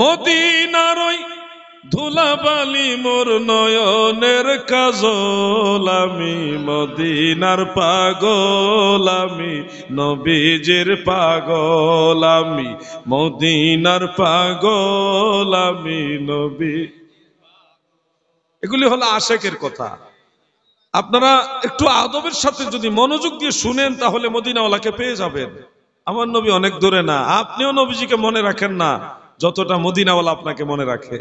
মদিনার ওই ধুলাবালি মোর নয়নের কাজল মদিনার পাগল নবীজের পাগল মদিনার পাগল নবী এগুলি হলো আশেকের কথা আপনারা একটু আদবের সাথে যদি মনোযোগ দিয়ে শুনেন তাহলে মদিনাওয়ালাকে পেয়ে যাবেন আমার নবী অনেক দূরে না আপনিও নবীজিকে মনে রাখেন না যতটা মদিনাওয়ালা আপনাকে মনে রাখে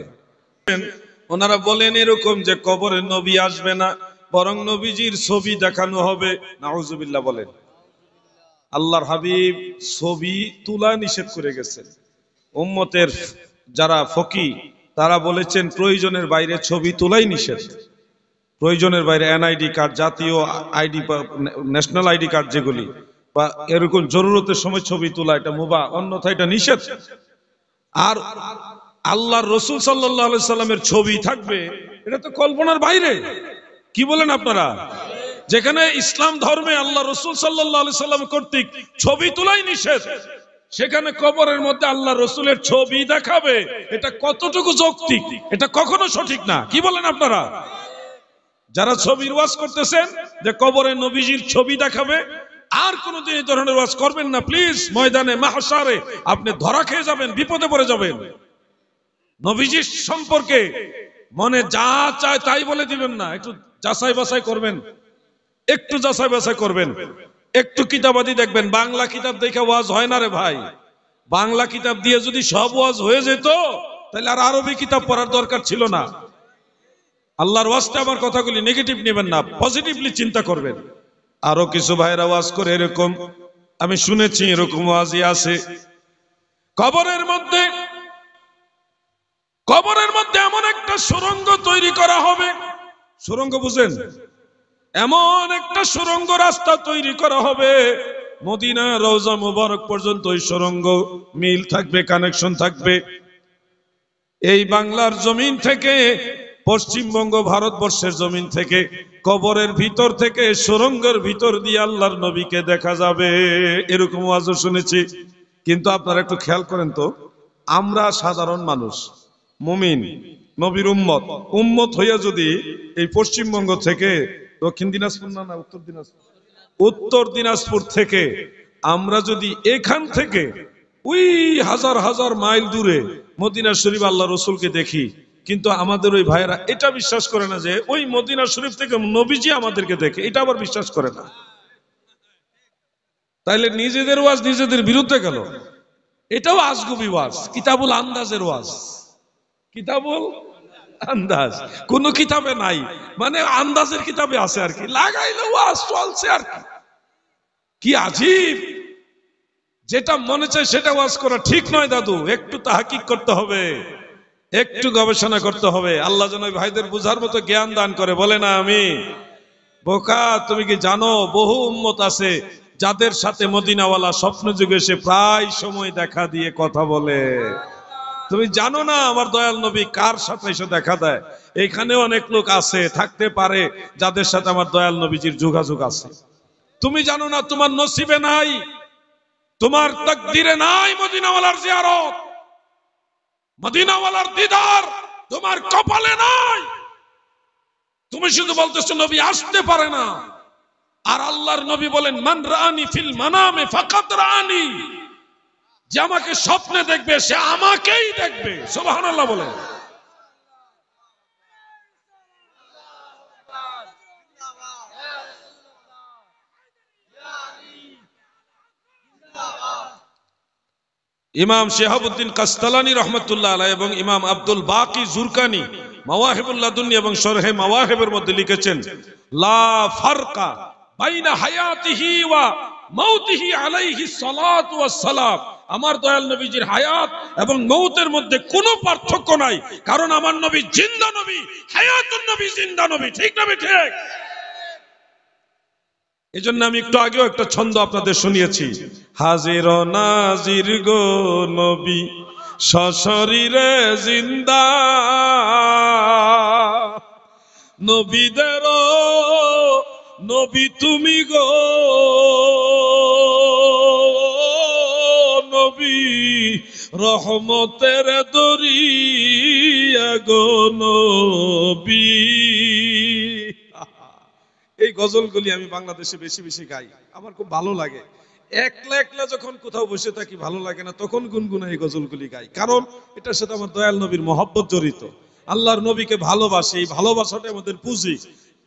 ওনারা বলেন এরকম যে কবরে নবী আসবে না বরং নবীজির ছবি দেখানো হবে নাউজুবিল্লাহ বলেন আল্লাহর হাবিব ছবি তুলা নিষেধ করে গেছেন উম্মতের যারা ফকি তারা বলেছেন প্রয়োজনের বাইরে ছবি তোলাই নিষেধ প্রয়োজনের বাইরে এনআইডি কার্ড জাতীয় আইডি ন্যাশনাল আইডি কার্ড যেগুলি বা এরকম জরুরতের সময় ছবি তোলা এটা মুবা অন্যথা এটা নিষেধ আর আল্লাহর রসুল সাল্লাহ সাল্লামের ছবি থাকবে এটা তো কল্পনার বাইরে কি বলেন আপনারা যেখানে ইসলাম ধর্মে আল্লাহ রসুল সাল্লাহ সাল্লাম কর্তৃক ছবি তোলাই নিষেধ সেখানে কবরের মধ্যে আল্লাহ রসুলের ছবি দেখাবে এটা কতটুকু যৌক্তিক এটা কখনো সঠিক না কি বলেন আপনারা যারা ছবির ওয়াজ করতেছেন যে কবরে নবীজির ছবি দেখাবে আর কোনদিন এই ধরনের ওয়াজ করবেন না প্লিজ ময়দানে মাহসারে আপনি ধরা খেয়ে যাবেন বিপদে পড়ে যাবেন নবীজির সম্পর্কে মনে যা চায় তাই বলে দিবেন না একটু যাচাই বাছাই করবেন একটু যাচাই বাছাই করবেন একটু কিতাবাদি দেখবেন বাংলা কিতাব দেখে ওয়াজ হয় না রে ভাই বাংলা কিতাব দিয়ে যদি সব ওয়াজ হয়ে যেত তাহলে আর আরবি কিতাব পড়ার দরকার ছিল না আল্লাহর ওয়াজটা আমার কথাগুলি নেগেটিভ নেবেন না পজিটিভলি চিন্তা করবেন আরো কিছু ভাইরা ওয়াজ করে এরকম আমি শুনেছি এরকম ওয়াজই আছে কবরের মধ্যে কবরের মধ্যে এমন একটা সুরঙ্গ তৈরি করা হবে সুরঙ্গ বুঝেন এমন একটা সুরঙ্গ রাস্তা তৈরি করা হবে মদিনা রওজা মুবারক পর্যন্ত ওই সুরঙ্গ মিল থাকবে কানেকশন থাকবে এই বাংলার জমিন থেকে পশ্চিমবঙ্গ ভারতবর্ষের জমিন থেকে কবরের ভিতর থেকে সুরঙ্গের ভিতর দিয়ে আল্লাহর নবীকে দেখা যাবে এরকম আজও শুনেছি কিন্তু আপনারা একটু খেয়াল করেন তো আমরা সাধারণ মানুষ মুমিন নবীর উম্মত উম্মত হইয়া যদি এই পশ্চিমবঙ্গ থেকে দক্ষিণ দিনাজপুর না না উত্তর দিনাজপুর উত্তর দিনাজপুর থেকে আমরা যদি এখান থেকে ওই হাজার হাজার মাইল দূরে মদিনা শরীফ আল্লাহ রসুলকে দেখি কিন্তু আমাদের ওই ভাইয়েরা এটা বিশ্বাস করে না যে ওই মদিনা শরীফ থেকে নবীজি আমাদেরকে দেখে এটা আবার বিশ্বাস করে না তাইলে নিজেদের ওয়াজ নিজেদের বিরুদ্ধে গেল এটাও আজগুবি ওয়াজ কিতাবুল আন্দাজের ওয়াজ কিতাবুল আন্দাজ কোন কিতাবে নাই মানে আন্দাজের কিতাবে আছে আর কি লাগাইলে ওয়াজ চলছে আর কি কি আজীব যেটা মনে চায় সেটা ওয়াজ করা ঠিক নয় দাদু একটু তাহাকিক করতে হবে একটু গবেষণা করতে হবে আল্লাহ যেন ভাইদের বুঝার মতো জ্ঞান দান করে বলে না আমি বোকা তুমি কি জানো বহু উম্মত আছে যাদের সাথে মদিনাওয়ালা স্বপ্ন যুগে সে প্রায় সময় দেখা দিয়ে কথা বলে তুমি জানো না আমার দয়াল নবী কার সাথে এসে দেখা দেয় এখানে অনেক লোক আছে থাকতে পারে যাদের সাথে আমার দয়াল নবীজির যোগাযোগ আছে তুমি জানো না তোমার নসিবে নাই তোমার তকদিরে নাই মদিনাওয়ালার জিয়ারত মদিনাওয়ালার দিদার তোমার কপালে নাই তুমি শুধু বলতেছো নবী আসতে পারে না আর আল্লাহর নবী বলেন মান রানি ফিল মানামে ফাকাত রানি যে আমাকে স্বপ্নে দেখবে সে আমাকেই দেখবে আল্লাহ বলেন ইমাম শেহাবুদ্দিন কাস্তালানি রহমতুল্লাহ আলাই এবং ইমাম আব্দুল বাকি জুরকানি মাওয়াহেবুল্লাদুন্নি এবং শরহে মাওয়াহেবের মধ্যে লিখেছেন লা ফারকা বাইনা হায়াতিহি ওয়া মাউতিহি আলাইহি সালাত ওয়া সালাম আমার দয়াল নবীজির হায়াত এবং মৌতের মধ্যে কোনো পার্থক্য নাই কারণ আমার নবী জিন্দা নবী হায়াতুন নবী জিন্দা নবী ঠিক নবী ঠিক এই জন্য আমি একটু আগেও একটা ছন্দ আপনাদের শুনিয়েছি হাজির নাজির গো নবী সশরীরে জিন্দা নবীদের নবী তুমি গো নবী রহমতের দরিয়া গো নবী এই গজলগুলি আমি বাংলাদেশে বেশি বেশি গাই আমার খুব ভালো লাগে একলা একলা যখন কোথাও বসে থাকি ভালো লাগে না তখন গুনগুনা এই গজলগুলি গাই কারণ এটার সাথে আমার দয়াল নবীর মহব্বত জড়িত আল্লাহর নবীকে ভালোবাসে এই ভালোবাসাটা আমাদের পুঁজি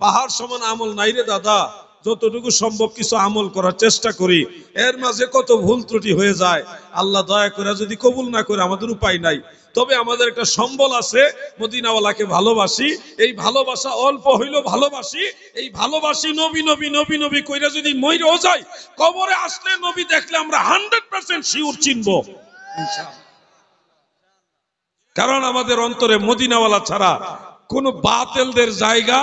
পাহাড় সমান আমল নাই রে দাদা যতটুকু সম্ভব কিছু আমল করার চেষ্টা করি এর মাঝে কত ভুল ত্রুটি হয়ে যায় আল্লাহ দয়া করে যদি কবুল না করে আমাদের উপায় নাই তবে আমাদের একটা সম্বল আছে মদিনাওয়ালাকে ভালোবাসি এই ভালোবাসা অল্প হইল ভালোবাসি এই ভালোবাসি নবী নবী নবী নবী কইরা যদি মইরেও যায় কবরে আসলে নবী দেখলে আমরা হান্ড্রেড পার্সেন্ট শিউর চিনব কারণ আমাদের অন্তরে মদিনাওয়ালা ছাড়া কোন বাতেলদের জায়গা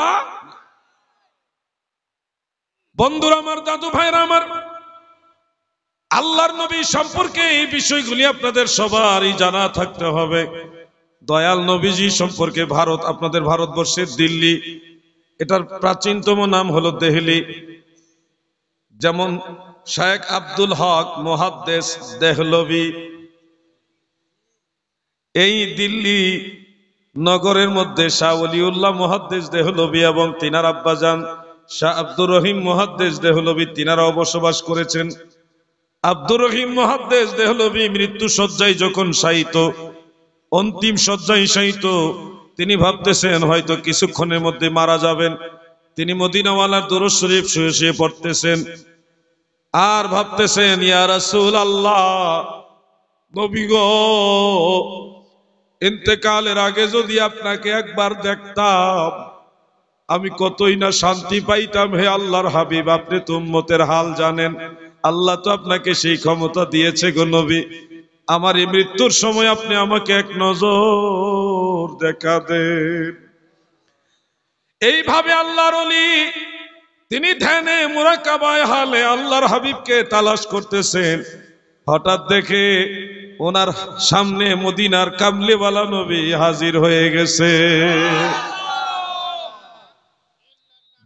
বন্ধুরা আমার দাদু ভাইরা আমার আল্লাহর নবী সম্পর্কে এই বিষয়গুলি আপনাদের সবারই জানা থাকতে হবে দয়াল নবীজি সম্পর্কে ভারত আপনাদের ভারতবর্ষের দিল্লি এটার প্রাচীনতম নাম হলো দেহলি যেমন শেখ আব্দুল হক মহাদ্দেশ দেহলবি এই দিল্লি নগরের মধ্যে শাহ অলিউল্লাহ মহাদ্দেশ দেহলবি এবং তিনার আব্বাজান শাহ আব্দুর রহিম মহাদ্দেশ দেহলবী তিনারাও বসবাস করেছেন আব্দুর রহিম মহাদ্দেশ দেহলবী মৃত্যু সজ্জায় যখন সাইিত অন্তিম সজ্জায় সাইিত তিনি ভাবতেছেন হয়তো কিছুক্ষণের মধ্যে মারা যাবেন তিনি মদিনাওয়ালার দরজ শরীফ শুয়ে শুয়ে পড়তেছেন আর ভাবতেছেন ইয়ারসুল আল্লাহ নবী গো ইন্তেকালের আগে যদি আপনাকে একবার দেখতাম আমি কতই না শান্তি পাইতাম হে আল্লাহর হাবিব আপনি তুম্মতের হাল জানেন আল্লাহ তো আপনাকে সেই ক্ষমতা দিয়েছে গো নবী আমার এই মৃত্যুর সময় আপনি আমাকে এক নজর দেখা দেন এইভাবে আল্লাহর অলি তিনি ধ্যানে মুরাকাবায় হালে আল্লাহর হাবিবকে তালাশ করতেছেন হঠাৎ দেখে ওনার সামনে মদিনার কামলিওয়ালা নবী হাজির হয়ে গেছে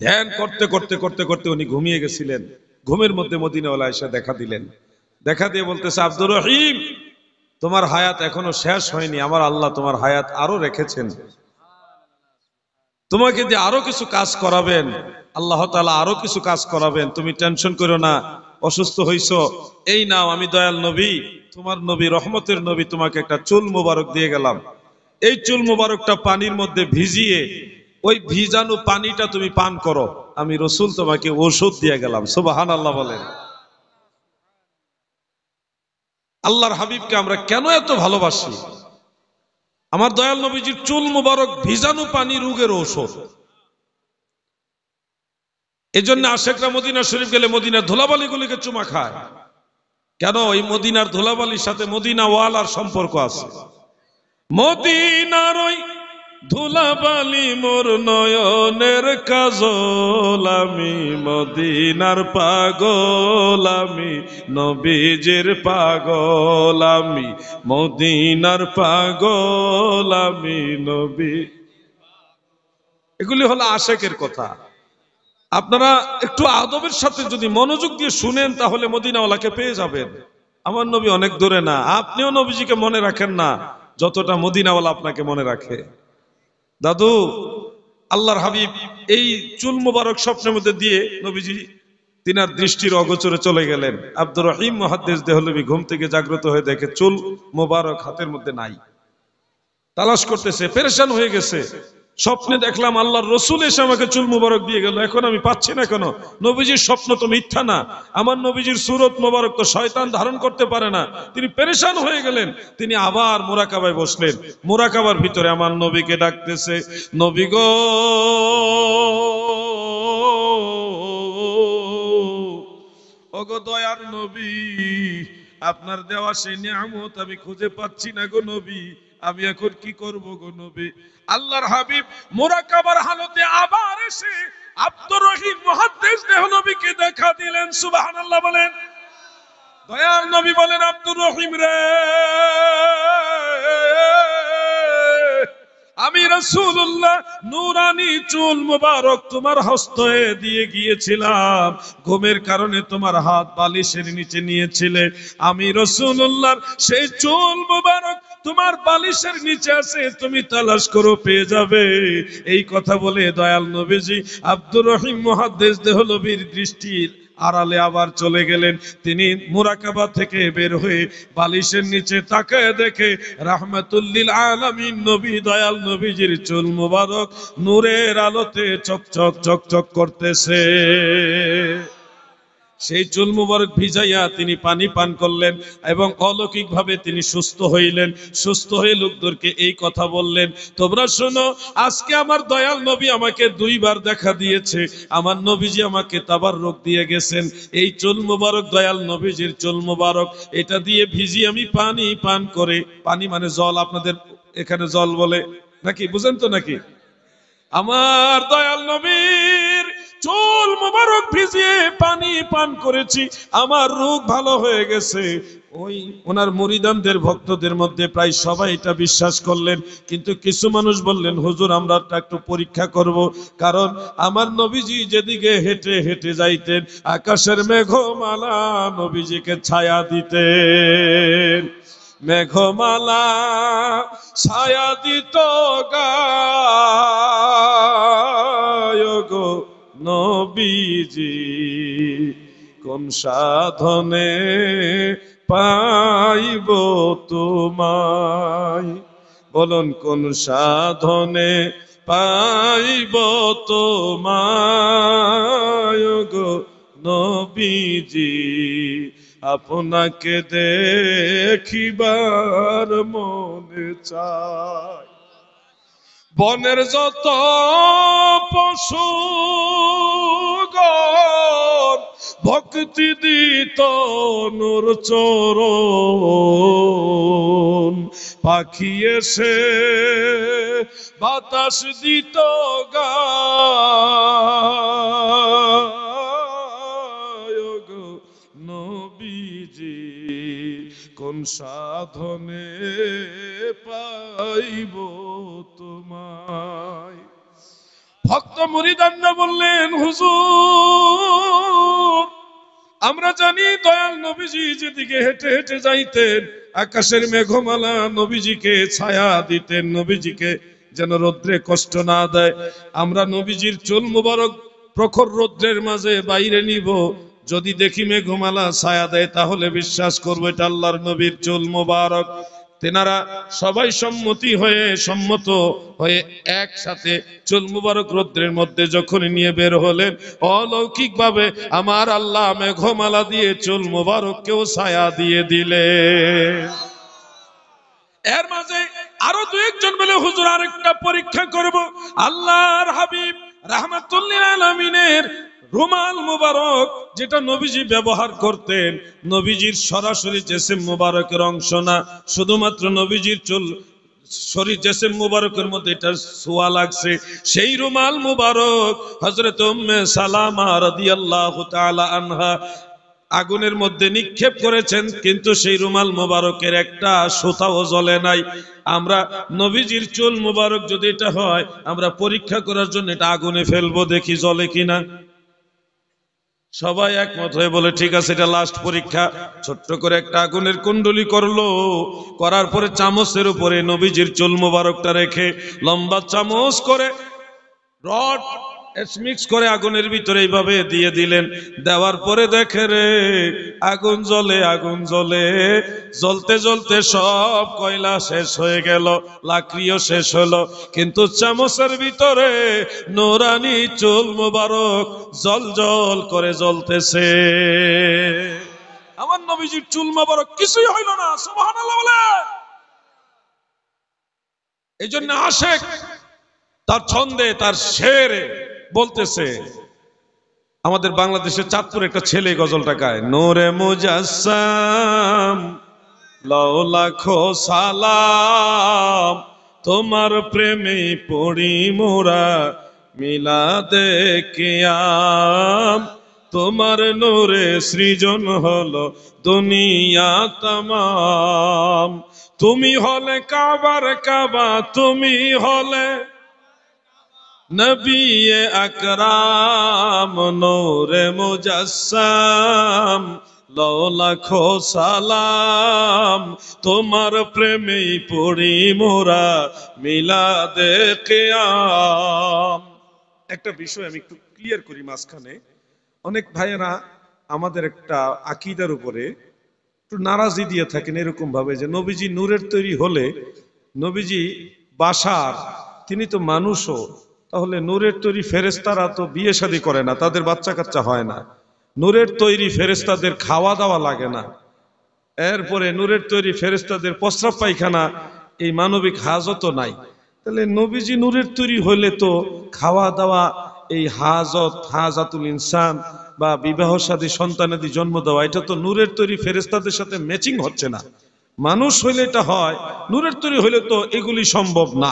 ধ্যান করতে করতে করতে করতে উনি ঘুমিয়ে গেছিলেন ঘুমের মধ্যে মদিনাওয়ালা এসে দেখা দিলেন দেখা দিয়ে বলতেছে আব্দুর রহিম তোমার হায়াত এখনো শেষ হয়নি আমার আল্লাহ তোমার হায়াত আরো রেখেছেন তোমাকে যে আরো কিছু কাজ করাবেন আল্লাহ তালা আরো কিছু কাজ করাবেন তুমি টেনশন করো না অসুস্থ হইছো এই নাও আমি দয়াল নবী তোমার নবী রহমতের নবী তোমাকে একটা চুল মোবারক দিয়ে গেলাম এই চুল মোবারকটা পানির মধ্যে ভিজিয়ে ওই ভিজানু পানিটা তুমি পান করো আমি রসুল তোমাকে ওষুধ দিয়ে গেলাম সুবাহান আল্লাহ বলেন আল্লাহর হাবিবকে আমরা কেন এত ভালোবাসি আমার দয়াল নবীজির চুল মুবারক ভিজানু পানি রোগের ঔষধ এই জন্য আশেকরা মদিনা শরীফ গেলে মদিনার ধুলাবালিগুলিকে চুমা খায় কেন এই মদিনার ধুলাবালির সাথে মদিনা ওয়ালার সম্পর্ক আছে মদিনার ওই বালি মোর নয়নের কাজলামি মদিনার পাগলামি নবীজের পাগলামি মদিনার পাগলামি নবী এগুলি হলো আশেকের কথা আপনারা একটু আদবের সাথে যদি মনোযোগ দিয়ে শুনেন তাহলে মদিনাওয়ালাকে পেয়ে যাবেন আমার নবী অনেক দূরে না আপনিও নবীজিকে মনে রাখেন না যতটা মদিনাওয়ালা আপনাকে মনে রাখে দাদু আল্লাহর হাবিব এই চুল মুবারক স্বপ্নের মধ্যে দিয়ে নবীজি তিনার দৃষ্টির অগোচরে চলে গেলেন আব্দুর রহিম মহাদ্দেশ দেহলবি ঘুম থেকে জাগ্রত হয়ে দেখে চুল মোবারক হাতের মধ্যে নাই তালাশ করতেছে পেরেশান হয়ে গেছে স্বপ্নে দেখলাম আল্লাহর রসুল এসে আমাকে চুল মুবারক দিয়ে গেল এখন আমি পাচ্ছি না কেন নবীজির স্বপ্ন তো মিথ্যা না আমার নবীজির সুরত মুবারক তো শয়তান ধারণ করতে পারে না তিনি পেরেশান হয়ে গেলেন তিনি আবার মোরাকাবায় বসলেন মোরাকাবার ভিতরে আমার নবীকে ডাকতেছে নবী গো দয়ার নবী আপনার দেওয়া সে নিয়ামত আমি খুঁজে পাচ্ছি না গো নবী আমি এখন কি করব গো নবী আল্লাহর হাবিব মোরাকাবার হালতে আবার এসে আব্দুর রহিম দেহ নবীকে দেখা দিলেন সুবহানাল্লাহ বলেন দয়ার নবী বলেন আব্দুর রহিম রে আমি রসুল্লাহ নুরানি চুল মুবারক তোমার হস্তে দিয়ে গিয়েছিলাম ঘুমের কারণে তোমার হাত বালিশের নিচে নিয়েছিলে আমি রসুল্লাহর সেই চুল মুবারক তোমার বালিশের নিচে আছে তুমি তালাশ করো পেয়ে যাবে এই কথা বলে দয়াল নবীজি আব্দুর রহিম মহাদ্দেশ দেহলবীর দৃষ্টির আড়ালে আবার চলে গেলেন তিনি মুরাকাবা থেকে বের হয়ে বালিশের নিচে তাকায় দেখে রাহমাতুল্লিল আলামিন নবী দয়াল নবীজির চুল মুবারক নূরের আলোতে চকচক চকচক করতেছে সেই চুল মুবারক ভিজাইয়া তিনি পানি পান করলেন এবং অলৌকিক ভাবে তিনি সুস্থ হইলেন সুস্থ হয়ে লোকদেরকে এই কথা বললেন তোমরা শোনো আজকে আমার দয়াল নবী আমাকে দুইবার দেখা দিয়েছে আমার নবীজি আমাকে তাবার রোগ দিয়ে গেছেন এই চুল মুবারক দয়াল নবীজির চুল মুবারক এটা দিয়ে ভিজি আমি পানি পান করে পানি মানে জল আপনাদের এখানে জল বলে নাকি বুঝেন তো নাকি আমার দয়াল নবী চুল মোবারক ভিজিয়ে পানি পান করেছি আমার রোগ ভালো হয়ে গেছে ওই ওনার মরিদানদের ভক্তদের মধ্যে প্রায় সবাই এটা বিশ্বাস করলেন কিন্তু কিছু মানুষ বললেন হুজুর আমরা একটু পরীক্ষা করব কারণ আমার নবীজি যেদিকে হেঁটে হেঁটে যাইতেন আকাশের মেঘমালা নবীজিকে ছায়া দিতেন মেঘমালা ছায়া দিত গো নবীজি কোন সাধনে পাইব তোমায় বলুন কোন সাধনে পাইব তোমায় গো নবীজি আপনাকে দেখিবার মনে চায় বনের যত পশু ভক্তি দিত নুর চোর পাখি এসে বাতাস দিত গা কোন সাধনে পাইব তোমায় ভক্ত মুরিদান্না বললেন হুজুর আমরা জানি দয়াল নবীজি যেদিকে হেঁটে হেঁটে যাইতেন আকাশের মেঘমালা নবীজিকে ছায়া দিতেন নবীজিকে যেন রোদ্রে কষ্ট না দেয় আমরা নবীজির চুল মুবারক প্রখর রোদ্রের মাঝে বাইরে নিব যদি দেখি মেঘমালা ছায়া দেয় তাহলে বিশ্বাস করবো এটা আল্লাহর নবীর চুল মোবারক তেনারা সবাই সম্মতি হয়ে সম্মত হয়ে একসাথে চুল মুবারক রৌদ্রের মধ্যে যখন নিয়ে বের হলেন অলৌকিক ভাবে আমার আল্লাহ মেঘমালা দিয়ে চুল কেউ ছায়া দিয়ে দিলে এর মাঝে আরো দু একজন বলে হুজুর আরেকটা পরীক্ষা করব আল্লাহর হাবিব রহমতুল্লিন আলমিনের রুমাল মুবারক যেটা নবীজি ব্যবহার করতেন নবীজির সরাসরি জেসেম মুবারকের অংশ না শুধুমাত্র নবীজির চুল শরীর জেসেম মুবারকের মধ্যে এটার সোয়া লাগছে সেই রুমাল মুবারক হজরত সালামা রাদিয়াল্লাহু তাআলা আনহা আগুনের মধ্যে নিক্ষেপ করেছেন কিন্তু সেই রুমাল মোবারকের একটা সোতাও জ্বলে নাই আমরা নবীজির চুল মোবারক যদি এটা হয় আমরা পরীক্ষা করার জন্য এটা আগুনে ফেলবো দেখি জলে কিনা সবাই একমত হয়ে বলে ঠিক আছে এটা লাস্ট পরীক্ষা ছোট্ট করে একটা আগুনের কুণ্ডলি করলো করার পরে চামচের উপরে নবীজির চুল মুবারকটা রেখে লম্বা চামচ করে রড মিক্স করে আগুনের ভিতরে এইভাবে দিয়ে দিলেন দেওয়ার পরে দেখে রে আগুন জ্বলে আগুন জ্বলে জ্বলতে জ্বলতে সব কয়লা শেষ হয়ে গেল লাকড়িও শেষ হলো কিন্তু চামচের ভিতরে নোরানি চুল মোবারক জল জল করে জ্বলতেছে আমার নবীজির চুল মোবারক কিছুই হইল না সুবহানাল্লাহ এই জন্য আশেক তার ছন্দে তার শেরে বলতেছে আমাদের বাংলাদেশের চাঁদপুর একটা ছেলে গজলটা গায় নোরে মুজাসাম লও লাখো সালাম তোমার প্রেমে পড়ি মোরা মিলাদে কিয়াম তোমার নোরে সৃজন হলো দুনিয়া তাম তুমি হলে কাবার কাবা তুমি হলে নবী আকরাম নূরে মুজাসসাম ললাখো সালাম তোমার প্রেমে পড়ি মোরা মিলাদে কেয়াম একটা বিষয় আমি একটু ক্লিয়ার করি মাঝখানে অনেক ভাইয়েরা আমাদের একটা আকিদার উপরে একটু নারাজি দিয়ে থাকেন এরকম ভাবে যে নবীজি নূরের তৈরি হলে নবীজি বাসার তিনি তো মানুষও তাহলে নূরের তৈরি ফেরেস্তারা তো বিয়ে শাদী করে না তাদের বাচ্চা কাচ্চা হয় না নূরের তৈরি ফেরেস্তাদের খাওয়া দাওয়া লাগে না এরপরে নূরের তৈরি ফেরেস্তাদের প্রস্রাব পায়খানা এই মানবিক হাজত নাই তাহলে নবীজি নূরের তৈরি হলে তো খাওয়া দাওয়া এই হাজত হাজাতুল ইনসান বা বিবাহ সাদী সন্তানাদি জন্ম দেওয়া এটা তো নূরের তৈরি ফেরেস্তাদের সাথে ম্যাচিং হচ্ছে না মানুষ হইলে এটা হয় নূরের তৈরি হইলে তো এগুলি সম্ভব না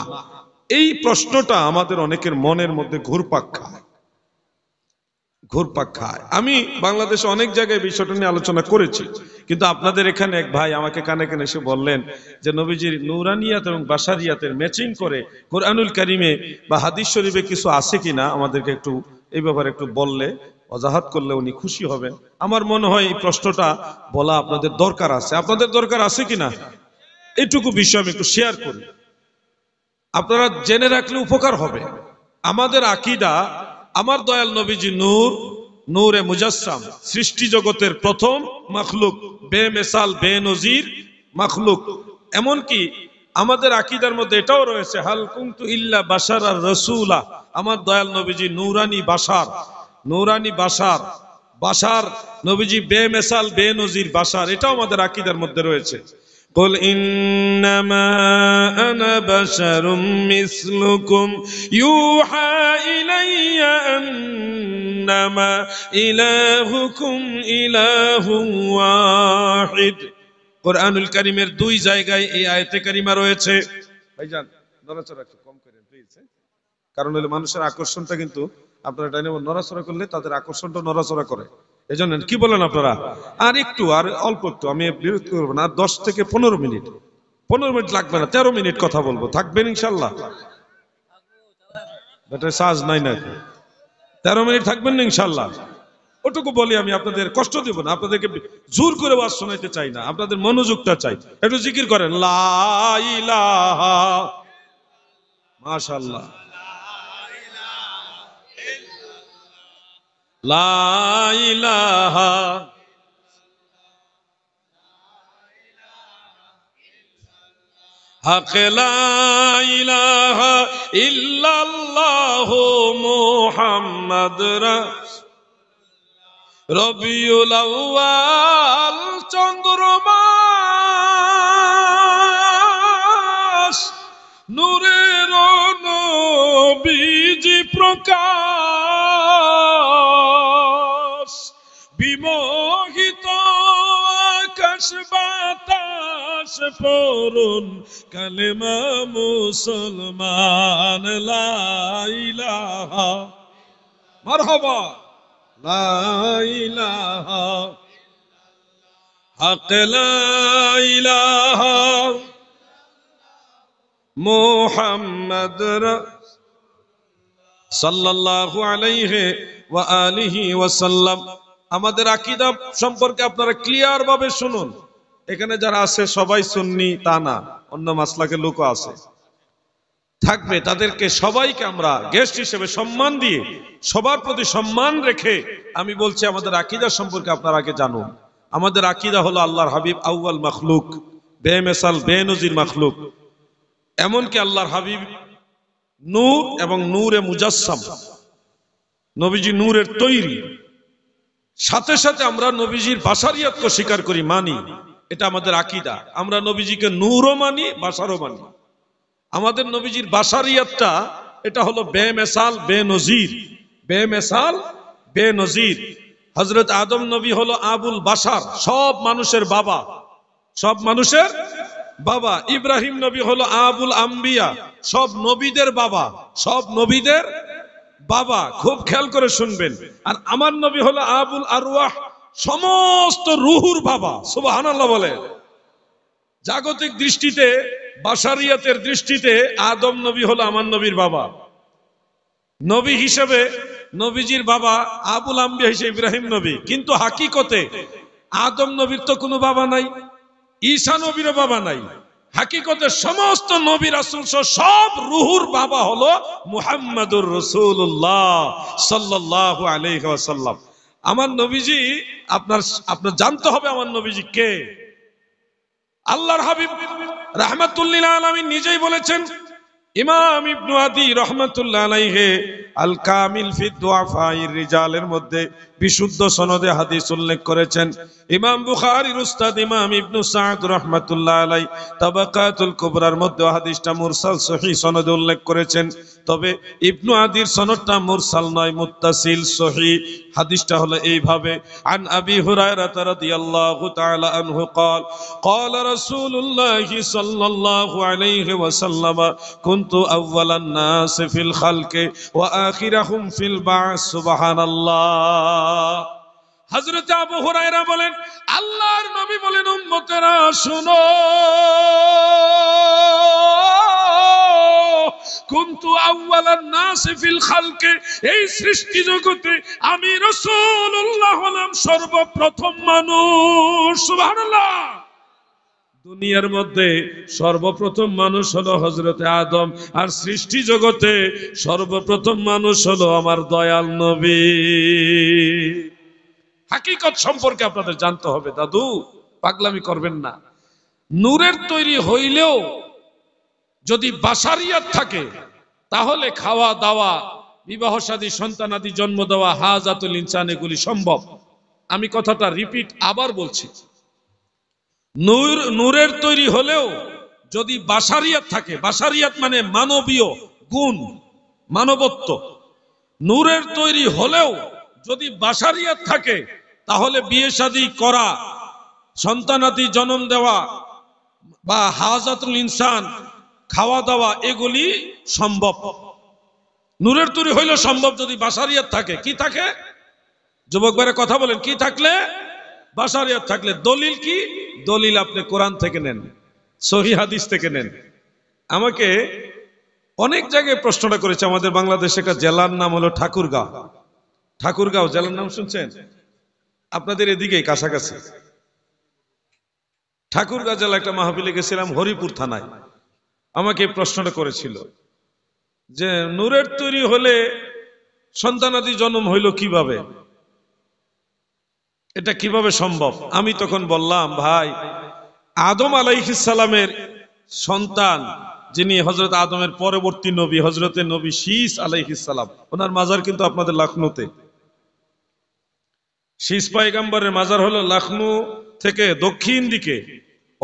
এই প্রশ্নটা আমাদের অনেকের মনের মধ্যে ঘুরপাক খায় ঘুরপাক খায় আমি বাংলাদেশে অনেক জায়গায় বিষয়টা নিয়ে আলোচনা করেছি কিন্তু আপনাদের এখানে এক ভাই আমাকে কানে কানে এসে বললেন যে নবীজির নুরানিয়াত এবং বাসারিয়াতের ম্যাচিং করে কোরআনুল কারিমে বা হাদিস শরীফে কিছু আছে কিনা আমাদেরকে একটু এই ব্যাপারে একটু বললে অজাহাত করলে উনি খুশি হবেন আমার মনে হয় এই প্রশ্নটা বলা আপনাদের দরকার আছে আপনাদের দরকার আছে কিনা এটুকু বিষয় আমি একটু শেয়ার করি আপনারা জেনে রাখলে উপকার হবে আমাদের আকিদা আমার দয়াল নবীজি নূর নূরে মুজাসম সৃষ্টি জগতের প্রথম মখলুক বে মেসাল বে নজির মখলুক এমনকি আমাদের আকিদার মধ্যে এটাও রয়েছে হালকুন্তু ইল্লা বাসার আর রসুলা আমার দয়াল নবীজি নূরানি বাসার নূরানি বাসার বাসার নবীজি বে মেসাল বে নজির বাসার এটাও আমাদের আকিদার মধ্যে রয়েছে قل إنما أنا بشر مثلكم يوحى إلي أنما إلهكم إله واحد قرآن الكريم দুই জায়গায় এই আয়াতে কারিমা রয়েছে ভাইজান নড়াচড়া একটু কম করেন প্লিজ কারণ হলো মানুষের আকর্ষণটা কিন্তু আপনারা এটা নড়াচড়া করলে তাদের আকর্ষণটা নড়াচড়া করে এই জন্য কি বলেন আপনারা আর একটু আর অল্প একটু আমি বিরক্ত করবো না দশ থেকে পনেরো মিনিট পনেরো মিনিট লাগবে না তেরো মিনিট কথা বলবো থাকবেন ইনশাল্লাহ সাজ নাই না তেরো মিনিট থাকবেন না ইনশাল্লাহ ওটুকু বলি আমি আপনাদের কষ্ট দিব না আপনাদেরকে জোর করে বাস শোনাইতে চাই না আপনাদের মনোযোগটা চাই একটু জিকির করেন লাইলা মাশাল্লাহ লাইলাহা হক লাইলাহা ইল্লাল্লাহ রবিউল চন্দ্রমা চন্দ্রমাস নূরের নবীজি প্রকাশ বাতাস পরুন কালেমা মুসলমান মারহাবা হক মোহাম্মদ সাল্লাল্লাহু আলাইহি ওয়া আলিহি ওয়াসাল্লাম আমাদের আকীদা সম্পর্কে আপনারা ক্লিয়ার ভাবে শুনুন এখানে যারা আছে সবাই সুন্নি তা না অন্য মাসলাকে লোকও আছে থাকবে তাদেরকে সবাইকে আমরা গেস্ট হিসেবে সম্মান দিয়ে সবার প্রতি সম্মান রেখে আমি বলছি আমাদের আকিদা সম্পর্কে আপনারা আগে জানুন আমাদের আকিদা হলো আল্লাহর হাবিব আউ্বাল মখলুক বেমেসাল বেনজির মখলুক এমনকি আল্লাহর হাবিব নূর এবং নূরে মুজাসম নবীজি নূরের তৈরি সাথে সাথে আমরা নবীজির বাসারিয়াতকে স্বীকার করি মানি এটা আমাদের আকিদা আমরা নবীজিকে নূরও মানি বাসারও মানি আমাদের নবীজির বাসারিয়াতটা এটা হলো বে মেসাল বে নজির বে মেসাল বে নজির হজরত আদম নবী হলো আবুল বাসার সব মানুষের বাবা সব মানুষের বাবা ইব্রাহিম নবী হলো আবুল আম্বিয়া সব নবীদের বাবা সব নবীদের বাবা খুব খেয়াল করে শুনবেন আর আমার নবী হলো আবুল আরওয়াহ সমস্ত রুহুর বাবা সুবাহান আল্লাহ বলে জাগতিক দৃষ্টিতে বাসারিয়াতের দৃষ্টিতে আদম নবী হলো আমার নবীর বাবা নবী হিসেবে নবীজির বাবা আবুল আম্বিয়া হিসেবে ইব্রাহিম নবী কিন্তু হাকিকতে আদম নবীর তো কোনো বাবা নাই ঈশা নবীরও বাবা নাই হাকিকতে সমস্ত নবী আসল সব রুহুর বাবা হলো মুহাম্মাদুর রসুল্লাহ সাল্লাহ আলহ আমার নবীজি আপনার আপনার জানতে হবে আমার নবীজি কে আল্লাহর হাবিব রাহমাতুল্লিল নিজেই বলেছেন ইমাম ইবনু আদি রহমাতুল্লাহ আলাইহে আল কামিল ফি রিজালের মধ্যে বিশুদ্ধ সনদে হাদিস উল্লেখ করেছেন ইমাম বুখারীর উস্তাদ ইমাম ইবনু সাদ রহমাতুল্লাহ আলাই তাবাকাতুল কুবরার মধ্যে হাদিসটা মুরসাল সহি সনদে উল্লেখ করেছেন তবে ইবনু আদির সনদটা মুরসাল নয় মুত্তাসিল সহি হাদিসটা হলো এইভাবে আন আবি হুরায়রা রাদিয়াল্লাহু তাআলা আনহু قال قال رسول الله صلى الله عليه وسلم كنت اول الناس في الخلق واخرهم في البعث سبحان الله হযরত আবু হুরায়রা বলেন আল্লাহর নবী বলেন উম্মতেরা শুনো কুমতু আউয়ালান নাসিফিল খালকে এই সৃষ্টি জগতে আমি রসুল্লাহ হলাম সর্বপ্রথম মানুষ সুবহানাল্লাহ দুনিয়ার মধ্যে সর্বপ্রথম মানুষ হলো হজরতে আদম আর সৃষ্টি জগতে সর্বপ্রথম মানুষ হলো আমার দয়াল নবী হাকিকত সম্পর্কে আপনাদের জানতে হবে দাদু পাগলামি করবেন না নূরের তৈরি হইলেও যদি বাসারিয়াত থাকে তাহলে খাওয়া দাওয়া বিবাহ সাদী আদি জন্ম দেওয়া হাজাতুল ইনসান এগুলি সম্ভব আমি কথাটা রিপিট আবার বলছি নূর নূরের তৈরি হলেও যদি বাসারিয়াত থাকে বাসারিয়াত মানে মানবীয় গুণ মানবত্ব নূরের তৈরি হলেও যদি বাসারিয়াত থাকে তাহলে বিয়ে শাদী করা সন্তানাদি জন্ম দেওয়া বা হাজাতুল ইনসান খাওয়া দাওয়া এগুলি সম্ভব নূরের তৈরি হইল সম্ভব যদি বাসারিয়াত থাকে কি থাকে যুবক বারে কথা বলেন কি থাকলে বাসারিয়াত থাকলে দলিল কি দলিল আপনি কোরআন থেকে নেন সহি হাদিস থেকে নেন আমাকে অনেক জায়গায় প্রশ্নটা করেছে আমাদের বাংলাদেশে একটা জেলার নাম হলো ঠাকুরগাঁও ঠাকুরগাঁও জেলার নাম শুনছেন আপনাদের এদিকেই কাছাকাছি ঠাকুরগাঁ জেলা একটা মাহফিলে গেছিলাম হরিপুর থানায় আমাকে প্রশ্নটা করেছিল যে নূরের তৈরি হলে সন্তানাদি জন্ম হইল কিভাবে এটা কিভাবে সম্ভব আমি তখন বললাম ভাই আদম সালামের সন্তান যিনি হজরত আদমের পরবর্তী নবী হজরতের নবী শীষ সালাম ওনার মাজার কিন্তু আপনাদের লখনৌতে শীষ পাইগাম্বরের মাজার হলো লখনৌ থেকে দক্ষিণ দিকে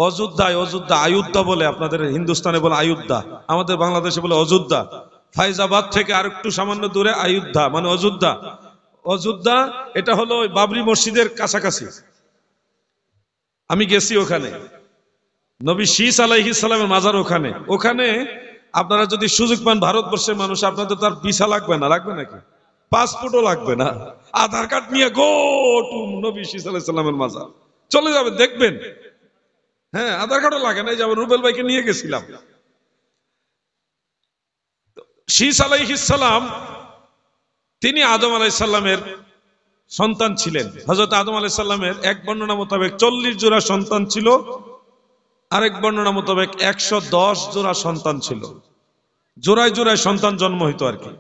অযোধ্যায় অযোধ্যা আয়ুদ্ধা বলে আপনাদের হিন্দুস্তানে বলে আয়ুদ্ধা আমাদের বাংলাদেশে বলে অযোধ্যা ফাইজাবাদ থেকে আর একটু সামান্য দূরে আয়ুদ্ধা মানে অযোধ্যা অযোধ্যা এটা হলো বাবরি মসজিদের কাছাকাছি আমি গেছি ওখানে নবী শীষ আলাইহি সালামের মাজার ওখানে ওখানে আপনারা যদি সুযোগ পান ভারতবর্ষের মানুষ আপনাদের তার পিসা লাগবে না লাগবে নাকি পাসপোর্টও লাগবে না আধার কার্ড নিয়ে গো টু নবী শীষ আলাইসাল্লামের মাজার চলে যাবে দেখবেন হ্যাঁ আধার কার্ডও লাগে না আমি রুবেল ভাইকে নিয়ে গেছিলাম শীষ তিনি আদম আলাইসাল্লামের সন্তান ছিলেন হজরত আদম আলাইসাল্লামের এক বর্ণনা মোতাবেক চল্লিশ জোড়া সন্তান ছিল আরেক বর্ণনা মোতাবেক একশো দশ জোড়া সন্তান ছিল জোড়ায় জোড়ায় সন্তান জন্ম হইতো আর কি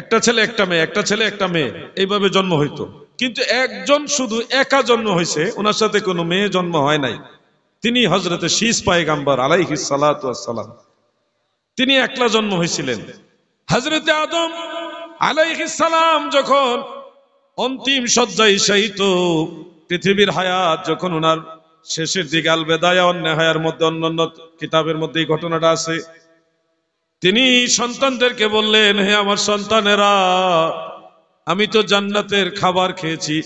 একটা ছেলে একটা মেয়ে একটা ছেলে একটা মেয়ে এইভাবে জন্ম হইতো কিন্তু একজন শুধু একা জন্ম হয়েছে ওনার সাথে কোনো মেয়ে জন্ম হয় নাই তিনি হজরতে শীষ গাম্বার আলাইহি সালাম তিনি একলা জন্ম হয়েছিলেন হজরতে আদম আলাইহি সালাম যখন অন্তিম শয্যায় শায়িত পৃথিবীর হায়াত যখন ওনার শেষের দিকে আলবেদায় অন্য হায়ার মধ্যে অন্যান্য কিতাবের মধ্যে এই ঘটনাটা আছে তিনি সন্তানদেরকে বললেন হে আমার সন্তানেরা আমি তো জান্নাতের খাবার খেয়েছি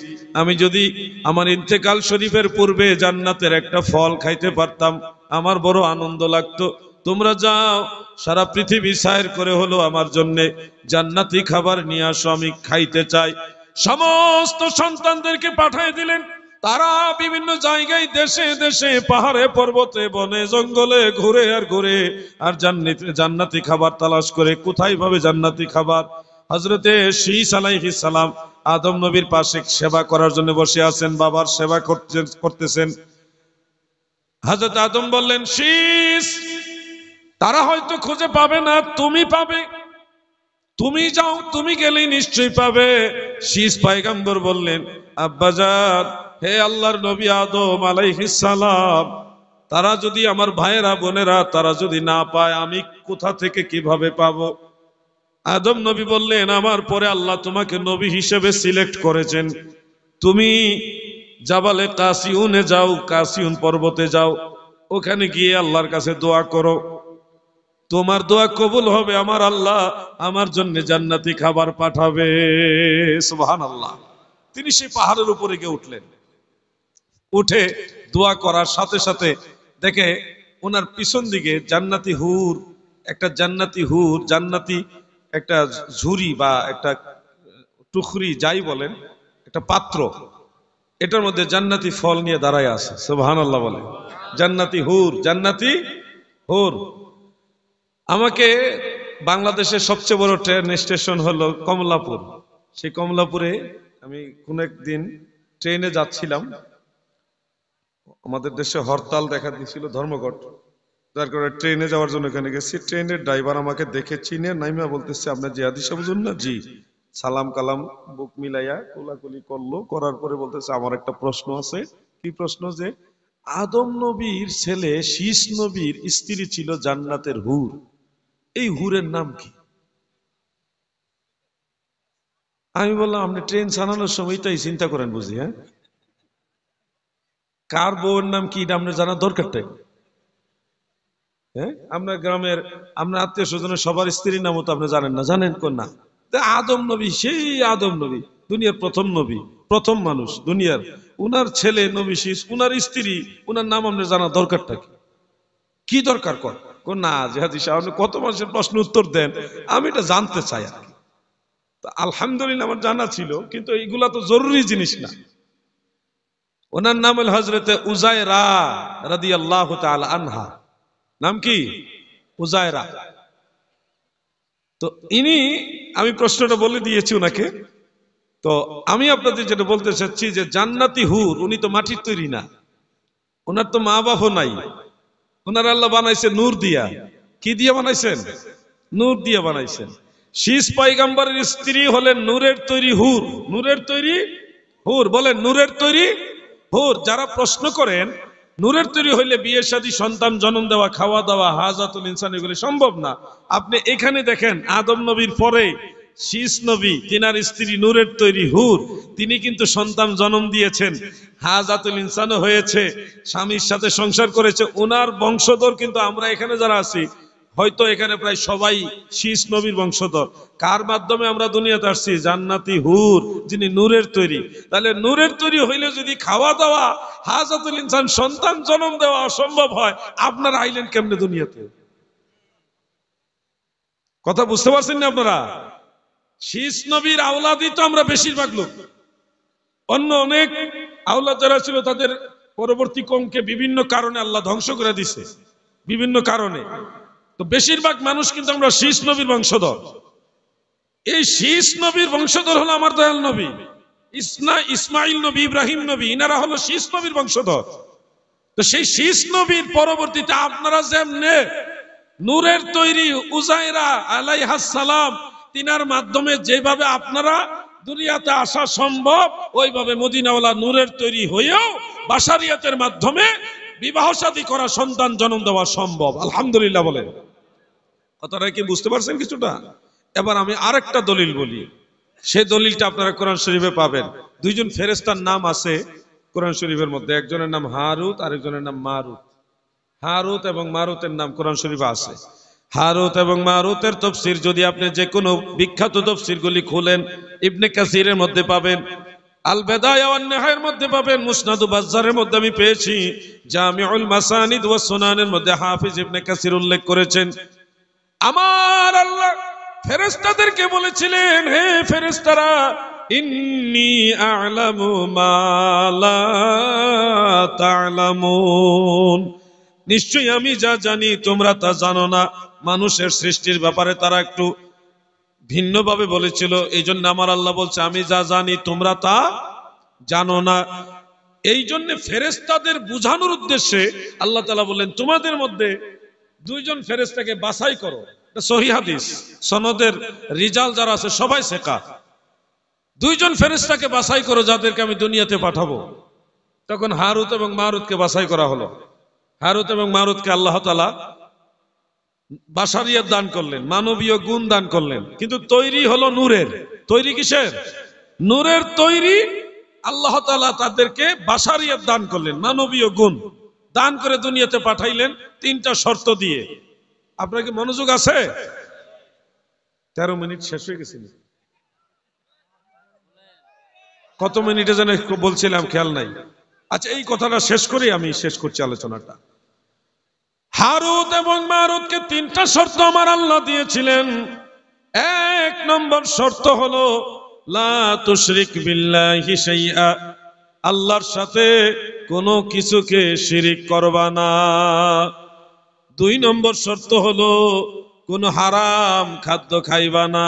আমি যদি আমার ইন্তেকাল শরীফের পূর্বে জান্নাতের একটা ফল খাইতে পারতাম আমার বড় আনন্দ লাগতো তোমরা যাও সারা পৃথিবী সায়ের করে হলো আমার জন্য জান্নাতি খাবার নিয়ে আসো আমি খাইতে চাই সমস্ত সন্তানদেরকে পাঠিয়ে দিলেন তারা বিভিন্ন জায়গায় দেশে দেশে পাহাড়ে পর্বতে বনে জঙ্গলে ঘুরে আর ঘুরে আর জান্নাতি খাবার তালাশ করে কোথায় ভাবে জান্নাতি খাবার হজরতে শীষ আলাইহি সালাম আদম নবীর পাশে সেবা করার জন্য বসে আছেন বাবার সেবা করতেছেন হজরত আদম বললেন শীষ তারা হয়তো খুঁজে পাবে না তুমি পাবে তুমি যাও তুমি গেলেই নিশ্চয়ই পাবে শীষ পায়গাম্বর বললেন আব্বাজার হে আল্লাহর নবী আদম সালাম তারা যদি আমার ভাইয়েরা বোনেরা তারা যদি না পায় আমি কোথা থেকে কিভাবে পাবো আদম নবী বললেন আমার পরে আল্লাহ তোমাকে নবী হিসেবে সিলেক্ট করেছেন তুমি জাবালে কাসিউনে যাও কাসিউন পর্বতে যাও ওখানে গিয়ে আল্লাহর কাছে দোয়া করো তোমার দোয়া কবুল হবে আমার আল্লাহ আমার জন্য জান্নাতি খাবার পাঠাবে সুবহান আল্লাহ তিনি সেই পাহাড়ের উপরে গিয়ে উঠলেন উঠে দোয়া করার সাথে সাথে দেখে ওনার পিছন দিকে জান্নাতি হুর একটা জান্নাতি হুর জান্নাতি একটা ঝুরি বা একটা টুকরি যাই বলেন একটা পাত্র এটার মধ্যে জান্নাতি ফল নিয়ে দাঁড়ায় আছে সোহান আল্লাহ বলে জান্নাতি হুর জান্নাতি হুর আমাকে বাংলাদেশের সবচেয়ে বড় ট্রেন স্টেশন হলো কমলাপুর সেই কমলাপুরে আমি কোন একদিন ট্রেনে যাচ্ছিলাম আমাদের দেশে হরতাল দেখা দিয়েছিল ধর্মঘট যার কারণে ট্রেনে যাওয়ার জন্য এখানে গেছি ট্রেনের ড্রাইভার আমাকে দেখে চিনে নাইমা বলতেছে আপনার জিহাদি সাহেবজন না জি সালাম কালাম বুক মিলাইয়া কোলাকুলি করলো করার পরে বলতেছে আমার একটা প্রশ্ন আছে কি প্রশ্ন যে আদম নবীর ছেলে শীষ নবীর স্ত্রী ছিল জান্নাতের হুর এই হুরের নাম কি আমি বললাম আপনি ট্রেন ছাড়ানোর সময় তাই চিন্তা করেন বুঝি হ্যাঁ কার বউয়ের নাম কি এটা আপনার জানার দরকারটাই হ্যাঁ? আপনার গ্রামের আপনার আত্মীয় স্বজনের সবার স্ত্রীর নামও তো আপনি জানেন না জানেন কোন না আদম নবী সেই আদম নবী দুনিয়ার প্রথম নবী প্রথম মানুষ দুনিয়ার উনার ছেলে নবী শীষ উনার স্ত্রী উনার নাম আপনার জানা দরকারটা কি কি দরকার কর না জিহাদি সাহেব আপনি কত মানুষের প্রশ্ন উত্তর দেন আমি এটা জানতে চাই আর কি আলহামদুলিল্লাহ আমার জানা ছিল কিন্তু এইগুলা তো জরুরি জিনিস না ওনার নাম হল হজরতে উজায়রা রাদি আল্লাহ আনহা নাম কি উজায়রা তো ইনি আমি প্রশ্নটা বলে দিয়েছি ওনাকে তো আমি আপনাদের যেটা বলতে চাচ্ছি যে জান্নাতি হুর উনি তো মাটির তৈরি না ওনার তো মা বাপও নাই ওনার আল্লাহ বানাইছে নূর দিয়া কি দিয়ে বানাইছেন নূর দিয়ে বানাইছেন শীষ পাইগাম্বারের স্ত্রী হলেন নূরের তৈরি হুর নূরের তৈরি হুর বলেন নূরের তৈরি হুর যারা প্রশ্ন করেন নূরের তৈরি হইলে বিয়ে সাদী সন্তান জন্ম দেওয়া খাওয়া দাওয়া হাজাতুল ইনসান এগুলি সম্ভব না আপনি এখানে দেখেন আদম নবীর পরে শীষ নবী তিনার স্ত্রী নূরের তৈরি হুর তিনি কিন্তু সন্তান জন্ম দিয়েছেন হাজাতুল ইনসানও হয়েছে স্বামীর সাথে সংসার করেছে ওনার বংশধর কিন্তু আমরা এখানে যারা আছি হয়তো এখানে প্রায় সবাই শীষ নবীর বংশধর কার মাধ্যমে আমরা দুনিয়াতে আসছি জান্নাতি হুর যিনি নূরের তৈরি তাহলে নূরের তৈরি হইলে যদি খাওয়া দাওয়া হাজাতুল ইনসান সন্তান জন্ম দেওয়া অসম্ভব হয় আপনারা আইলেন কেমনে দুনিয়াতে কথা বুঝতে পারছেন না আপনারা শীষ নবীর আওলাদই তো আমরা বেশিরভাগ লোক অন্য অনেক আওলাদ যারা ছিল তাদের পরবর্তী কমকে বিভিন্ন কারণে আল্লাহ ধ্বংস করে দিছে বিভিন্ন কারণে তো বেশিরভাগ মানুষ কিন্তু আমরা শীষ নবীর বংশধর এই শীষ নবীর বংশধর হলো আমার দয়াল নবী ইসনা ইসমাইল নবী ইব্রাহিম নবী ইনারা হলো শীষ নবীর বংশধর তো সেই শীষ নবীর পরবর্তীতে আপনারা যেমনে নূরের তৈরি উজাইরা সালাম তিনার মাধ্যমে যেভাবে আপনারা দুনিয়াতে আসা সম্ভব ওইভাবে মদিনাওয়ালা নূরের তৈরি হয়েও বাসারিয়াতের মাধ্যমে বিবাহ সাদী করা সন্তান জন্ম দেওয়া সম্ভব আলহামদুলিল্লাহ বলেন কথাটা কি বুঝতে পারছেন কিছুটা এবার আমি আরেকটা দলিল বলি সেই দলিলটা আপনারা কোরআন শরীফে পাবেন দুইজন ফেরেস্তার নাম আছে কোরআন শরীফের মধ্যে একজনের নাম হারুত আরেকজনের নাম মারুত হারুত এবং মারুতের নাম কোরআন শরীফে আছে হারুত এবং মারুতের তফসির যদি আপনি যে কোনো বিখ্যাত তফসিরগুলি খুলেন ইবনে কাসিরের মধ্যে পাবেন আল বেদায়ের মধ্যে পাবেন মুসনাদু বাজারের মধ্যে আমি পেয়েছি জামিউল মাসানিদ ওয়া সুনানের মধ্যে হাফিজ ইবনে কাসির উল্লেখ করেছেন আমার আল্লাহ ফেরেস্তাদেরকে বলেছিলেন হে ফেরেস্তারা ইন্নি আলামু মালা তালামুন নিশ্চয়ই আমি যা জানি তোমরা তা জানো না মানুষের সৃষ্টির ব্যাপারে তারা একটু ভিন্নভাবে বলেছিল এই জন্য আমার আল্লাহ বলছে আমি যা জানি তোমরা তা জানো না এই জন্য ফেরেস্তাদের বুঝানোর উদ্দেশ্যে আল্লাহ তালা বললেন তোমাদের মধ্যে দুইজন ফেরেস্তাকে বাছাই করো সহি হাদিস সনদের রিজাল যারা আছে সবাই শেখা দুইজন ফেরেস্তাকে বাছাই করো যাদেরকে আমি দুনিয়াতে পাঠাবো তখন হারুত এবং মারুতকে বাছাই করা হলো হারুত এবং মারুতকে আল্লাহ তালা বাসারিয়ার দান করলেন মানবীয় গুণ দান করলেন কিন্তু তৈরি হলো নূরের তৈরি কিসের নূরের তৈরি আল্লাহ তালা তাদেরকে বাসারিয়ার দান করলেন মানবীয় গুণ দান করে দুনিয়াতে পাঠাইলেন তিনটা শর্ত দিয়ে আপনার কি মনোযোগ আছে তেরো মিনিট শেষ হয়ে গেছিল কত মিনিটে যেন বলছিলাম খেয়াল নাই আচ্ছা এই কথাটা শেষ করে আমি শেষ করছি আলোচনাটা হারুত এবং মারুতকে তিনটা শর্ত আমার আল্লাহ দিয়েছিলেন এক নম্বর শর্ত হলো লা তুশরিক বিল্লাহি শাইআ আল্লাহর সাথে কোনো কিছুকে শিরিক করবা না দুই নম্বর শর্ত হলো কোন হারাম খাদ্য খাইবা না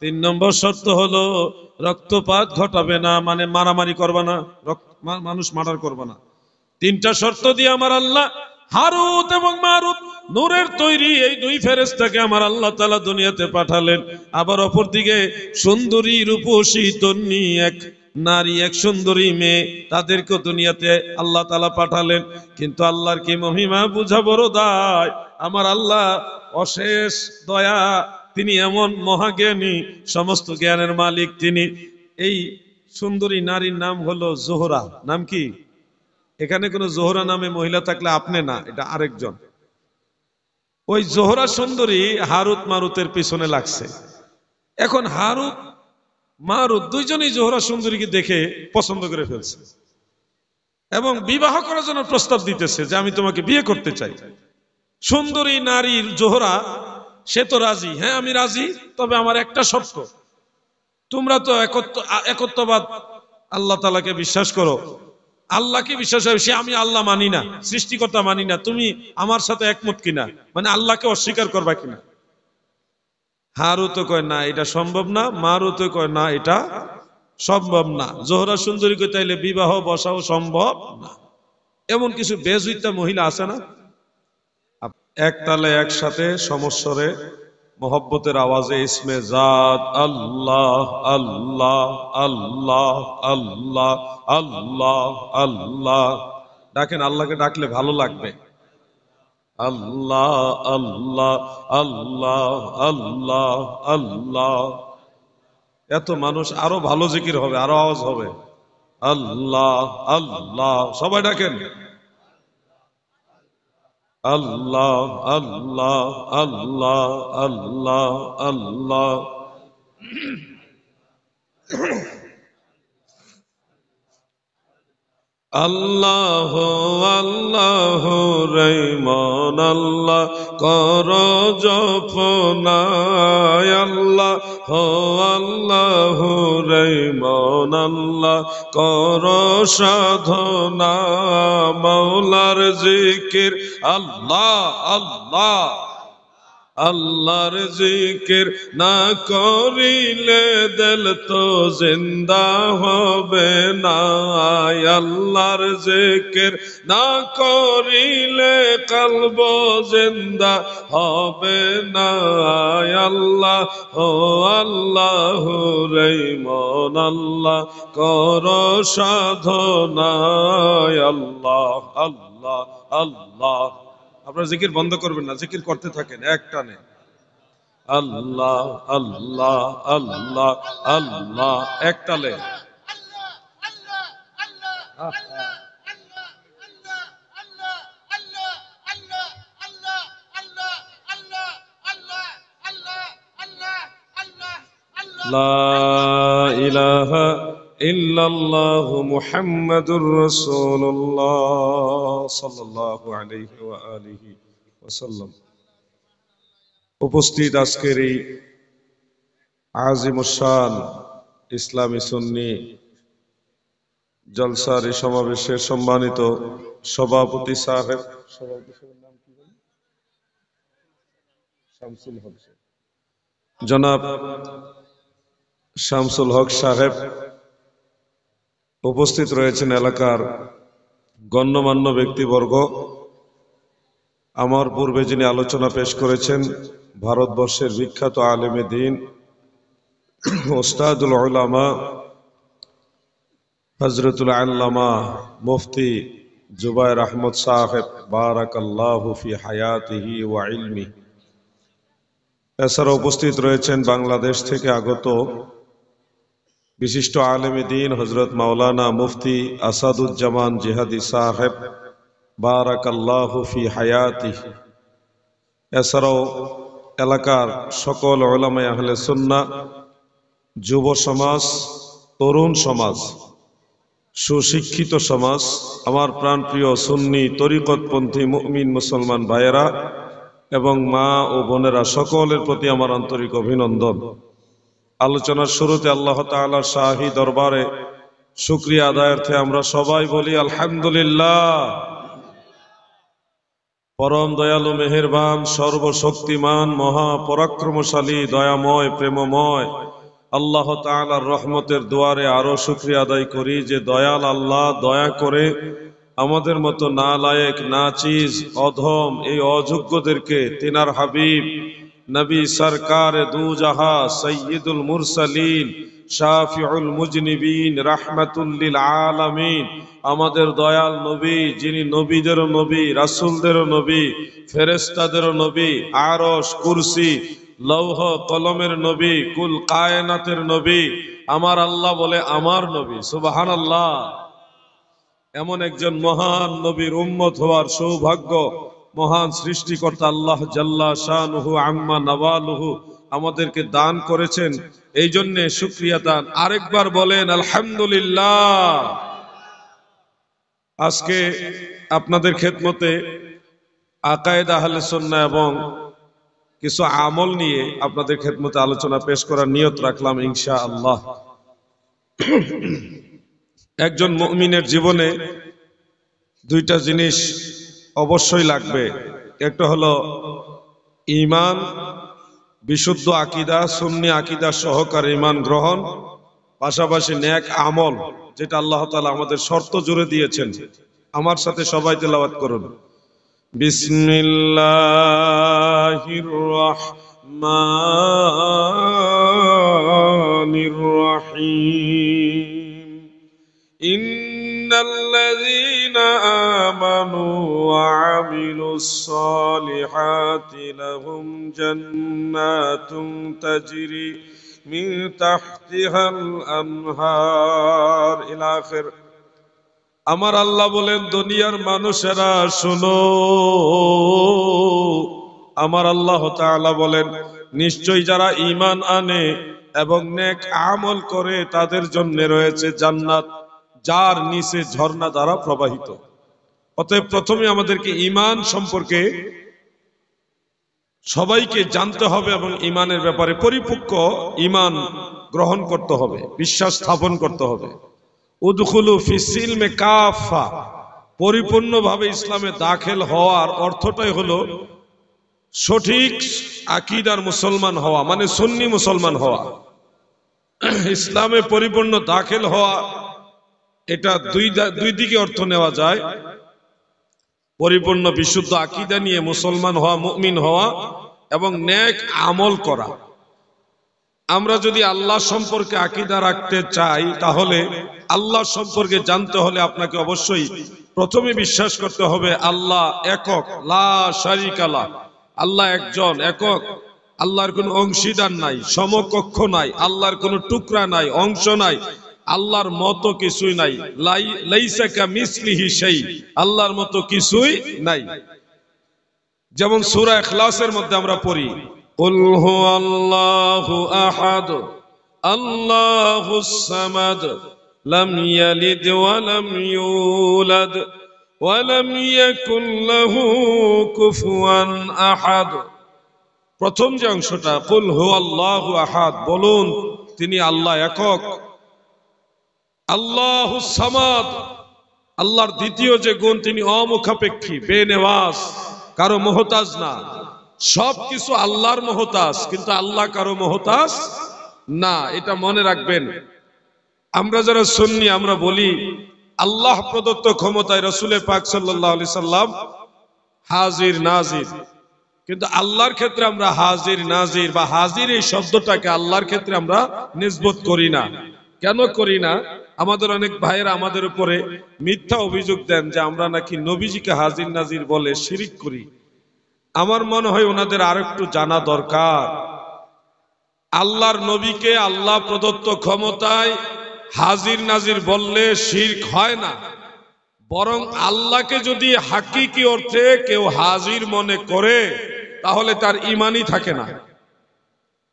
তিন নম্বর শর্ত হলো রক্তপাত ঘটাবে না মানে মারামারি করবা না মানুষ মার্ডার করবা না তিনটা শর্ত দিয়ে আমার আল্লাহ হারুত এবং মারুত নূরের তৈরি এই দুই ফেরেস্তাকে আমার আল্লাহ তালা দুনিয়াতে পাঠালেন আবার অপরদিকে সুন্দরী রূপসী তন্নি এক নারী এক সুন্দরী মেয়ে তাদেরকে দুনিয়াতে আল্লাহ তালা পাঠালেন কিন্তু আল্লাহর কি মহিমা বুঝা বড় দায় আমার আল্লাহ অশেষ দয়া তিনি এমন মহাজ্ঞানী সমস্ত জ্ঞানের মালিক তিনি এই সুন্দরী নারীর নাম হলো জোহরা নাম কি এখানে কোনো জোহরা নামে মহিলা থাকলে আপনি না এটা আরেকজন ওই জোহরা সুন্দরী হারুত মারুতের পিছনে লাগছে এখন হারুত মারুদ দুইজনই জোহরা সুন্দরীকে দেখে পছন্দ করে ফেলছে এবং বিবাহ করার জন্য প্রস্তাব দিতেছে যে আমি তোমাকে বিয়ে করতে চাই সুন্দরী নারীর জোহরা সে তো রাজি হ্যাঁ আমি রাজি তবে আমার একটা শর্ত তোমরা তো একত্রবাদ আল্লাহ তালাকে বিশ্বাস করো আল্লাহকে বিশ্বাস হয় সে আমি আল্লাহ মানি না সৃষ্টিকর্তা মানি না তুমি আমার সাথে একমত কিনা মানে আল্লাহকে অস্বীকার করবা কিনা হারু তো কয় না এটা সম্ভব না মারু তো কয় না এটা সম্ভব না জোহরা সুন্দরীকে তাইলে বিবাহ বসাও সম্ভব না এমন কিছু বেজুইতা মহিলা আছে না এক তালে একসাথে সমস্যরে মোহব্বতের আওয়াজে ইসমে জাত আল্লাহ আল্লাহ আল্লাহ আল্লাহ আল্লাহ আল্লাহ ডাকেন আল্লাহকে ডাকলে ভালো লাগবে আল্লাহ আল্লাহ আল্লাহ আল্লাহ আল্লাহ এত মানুষ আরো ভালো জিকির হবে আরো আওয়াজ হবে আল্লাহ আল্লাহ সবাই ডাকেন আল্লাহ আল্লাহ আল্লাহ আল্লাহ আল্লাহ আল্লাহ আল্লাহ রৈমন আল্লাহ কর জপনায় আল্লাহ হো আল্লাহ রৈমন আল্লাহ কর সাধনা মৌলার জিকির আল্লাহ আল্লাহ আল্লাহর জিকির না করিলে দিল তো জিন্দা হবে না আল্লাহর জিকির না করিলে কলব জিন্দা হবে না আল্লাহ ও আল্লাহ রে মন আল্লাহ কর সাধনা আল্লাহ আল্লাহ আল্লাহ আপনার জিকির বন্ধ করবেন না জিকির করতে থাকেন এক টানে আল্লাহ আল্লাহ আল্লাহ আল্লাহ এক আল্লাহ আল্লাহ আল্লাহ ইল্লাল্লাহ মুহাম্মাদুর রাসূলুল্লাহ সাল্লাল্লাহু আলাইহি ওয়া আলিহি উপস্থিত আজকের এই শান ইসলামী সুন্নি জলসার এই সমাবেশের সম্মানিত সভাপতি সাহেব জনাব শামসুল হক সাহেব উপস্থিত রয়েছেন এলাকার গণ্যমান্য ব্যক্তিবর্গ আমার পূর্বে যিনি আলোচনা পেশ করেছেন ভারতবর্ষের বিখ্যাত আলেমে দিন ওস্তাদুল আলামা হজরতুল আল্লামা মুফতি জুবাইর আহমদ সাহেব বারাকাল্লাহুফি হায়াতিহি ওয়া ইলমি এছাড়া উপস্থিত রয়েছেন বাংলাদেশ থেকে আগত বিশিষ্ট আলেম দিন হজরত মাওলানা মুফতি আসাদুজ্জামান জেহাদি সাহেব বারাকাল্লাহফি হায়াতি এছাড়াও এলাকার সকল ওলামায় আহলে সুন্না যুব সমাজ তরুণ সমাজ সুশিক্ষিত সমাজ আমার প্রাণপ্রিয় সুন্নি তরিকতপন্থী মুমিন মুসলমান ভাইয়েরা এবং মা ও বোনেরা সকলের প্রতি আমার আন্তরিক অভিনন্দন আলোচনার শুরুতে আল্লাহ তালার শাহী দরবারে শুক্রিয়া আদায়ার্থে আমরা সবাই বলি আলহামদুলিল্লাহ পরম দয়ালু মেহেরবান সর্বশক্তিমান মহা পরাক্রমশালী দয়াময় প্রেমময় আল্লাহ তালার রহমতের দুয়ারে আরো শুক্রিয়া আদায় করি যে দয়াল আল্লাহ দয়া করে আমাদের মতো না লায়েক না চিজ অধম এই অযোগ্যদেরকে তিনার হাবিব নবী সরকার দু জাহা সৈয়দুল মুরসালিন শাফিউল মুজনিবিন রাহমাতুল্লিল আলামিন আমাদের দয়াল নবী যিনি নবীদের নবী রাসুলদের নবী ফেরেস্তাদের নবী আরস কুরসি লৌহ কলমের নবী কুল কায়নাতের নবী আমার আল্লাহ বলে আমার নবী সুবাহান আল্লাহ এমন একজন মহান নবীর উম্মত হওয়ার সৌভাগ্য মহান সৃষ্টিকর্তা আল্লাহ জাল্লা শাহ আম্মা নওয়ালুহু আমাদেরকে দান করেছেন এই জন্যে সুক্রিয়া দান আরেকবার বলেন আলহামদুলিল্লাহ আজকে আপনাদের খেদমতে আকায়দ আহলে সন্না এবং কিছু আমল নিয়ে আপনাদের খেদমতে আলোচনা পেশ করার নিয়ত রাখলাম ইনশা আল্লাহ একজন মমিনের জীবনে দুইটা জিনিস অবশ্যই লাগবে একটা হলো ইমান বিশুদ্ধ আকিদা সুন্নি আকিদা সহকারে ইমান গ্রহণ পাশাপাশি ন্যাক আমল যেটা আল্লাহ তালা আমাদের শর্ত জুড়ে দিয়েছেন আমার সাথে সবাই তেলাবাদ করুন বিসমিল্লাহ রহমানির রহিম الذين وعملوا الصالحات لهم جنات تجري من تحتها আমার আল্লাহ বলেন দুনিয়ার মানুষেরা শুনো আমার আল্লাহ তাআলা বলেন নিশ্চয়ই যারা ঈমান আনে এবং নেক আমল করে তাদের জন্য রয়েছে জান্নাত যার নিচে ঝর্ণা দ্বারা প্রবাহিত অতএব প্রথমে আমাদেরকে ইমান সম্পর্কে সবাইকে জানতে হবে এবং ইমানের ব্যাপারে পরিপক্ক ইমান গ্রহণ করতে হবে বিশ্বাস স্থাপন করতে হবে উদখুলু মে কাফা পরিপূর্ণভাবে ইসলামে দাখেল হওয়ার অর্থটাই হলো সঠিক আকিদার মুসলমান হওয়া মানে সুন্নি মুসলমান হওয়া ইসলামে পরিপূর্ণ দাখেল হওয়া এটা দুই দুই দিকে অর্থ নেওয়া যায় পরিপূর্ণ বিশুদ্ধ আকিদা নিয়ে মুসলমান হওয়া মুমিন হওয়া এবং ন্যাক আমল করা আমরা যদি আল্লাহ সম্পর্কে আকিদা রাখতে চাই তাহলে আল্লাহ সম্পর্কে জানতে হলে আপনাকে অবশ্যই প্রথমে বিশ্বাস করতে হবে আল্লাহ একক লা শারিকালা আল্লাহ একজন একক আল্লাহর কোনো অংশীদার নাই সমকক্ষ নাই আল্লাহর কোনো টুকরা নাই অংশ নাই আল্লাহর মতো কিছুই নাই লাইসাকা মিসলিহি সেই আল্লাহর মতো কিছুই নাই যেমন সূরা ইখলাসের মধ্যে আমরা পড়ি কুল আল্লাহু আহাদ আল্লাহুস সামাদ লাম ইয়ালিদ ওয়া লাম ইউলাদ ওয়া লাম ইয়াকুল লাহু কুফুয়ান আহাদ প্রথম যে অংশটা কুল আল্লাহু আহাদ বলুন তিনি আল্লাহ একক আল্লাহ সামাদ আল্লাহর দ্বিতীয় যে গুণ তিনি অমুখাপেক্ষী বেনেওয়াজ কারো মহতাজ না সব কিছু আল্লাহর মহতাজ কিন্তু আল্লাহ কারো মহতাজ না এটা মনে রাখবেন আমরা যারা শুননি আমরা বলি আল্লাহ প্রদত্ত ক্ষমতায় রসুলের পাক সাল্লি সাল্লাম হাজির নাজির কিন্তু আল্লাহর ক্ষেত্রে আমরা হাজির নাজির বা হাজির এই শব্দটাকে আল্লাহর ক্ষেত্রে আমরা নিজবোধ করি না কেন করি না আমাদের অনেক ভাইয়েরা আমাদের উপরে মিথ্যা অভিযোগ দেন যে আমরা নাকি নবীজিকে হাজির নাজির বলে শিরিক করি আমার মনে হয় ওনাদের আর একটু জানা দরকার আল্লাহর নবীকে আল্লাহ প্রদত্ত ক্ষমতায় হাজির নাজির বললে শির্ক হয় না বরং আল্লাহকে যদি হাকিকি অর্থে কেউ হাজির মনে করে তাহলে তার ইমানই থাকে না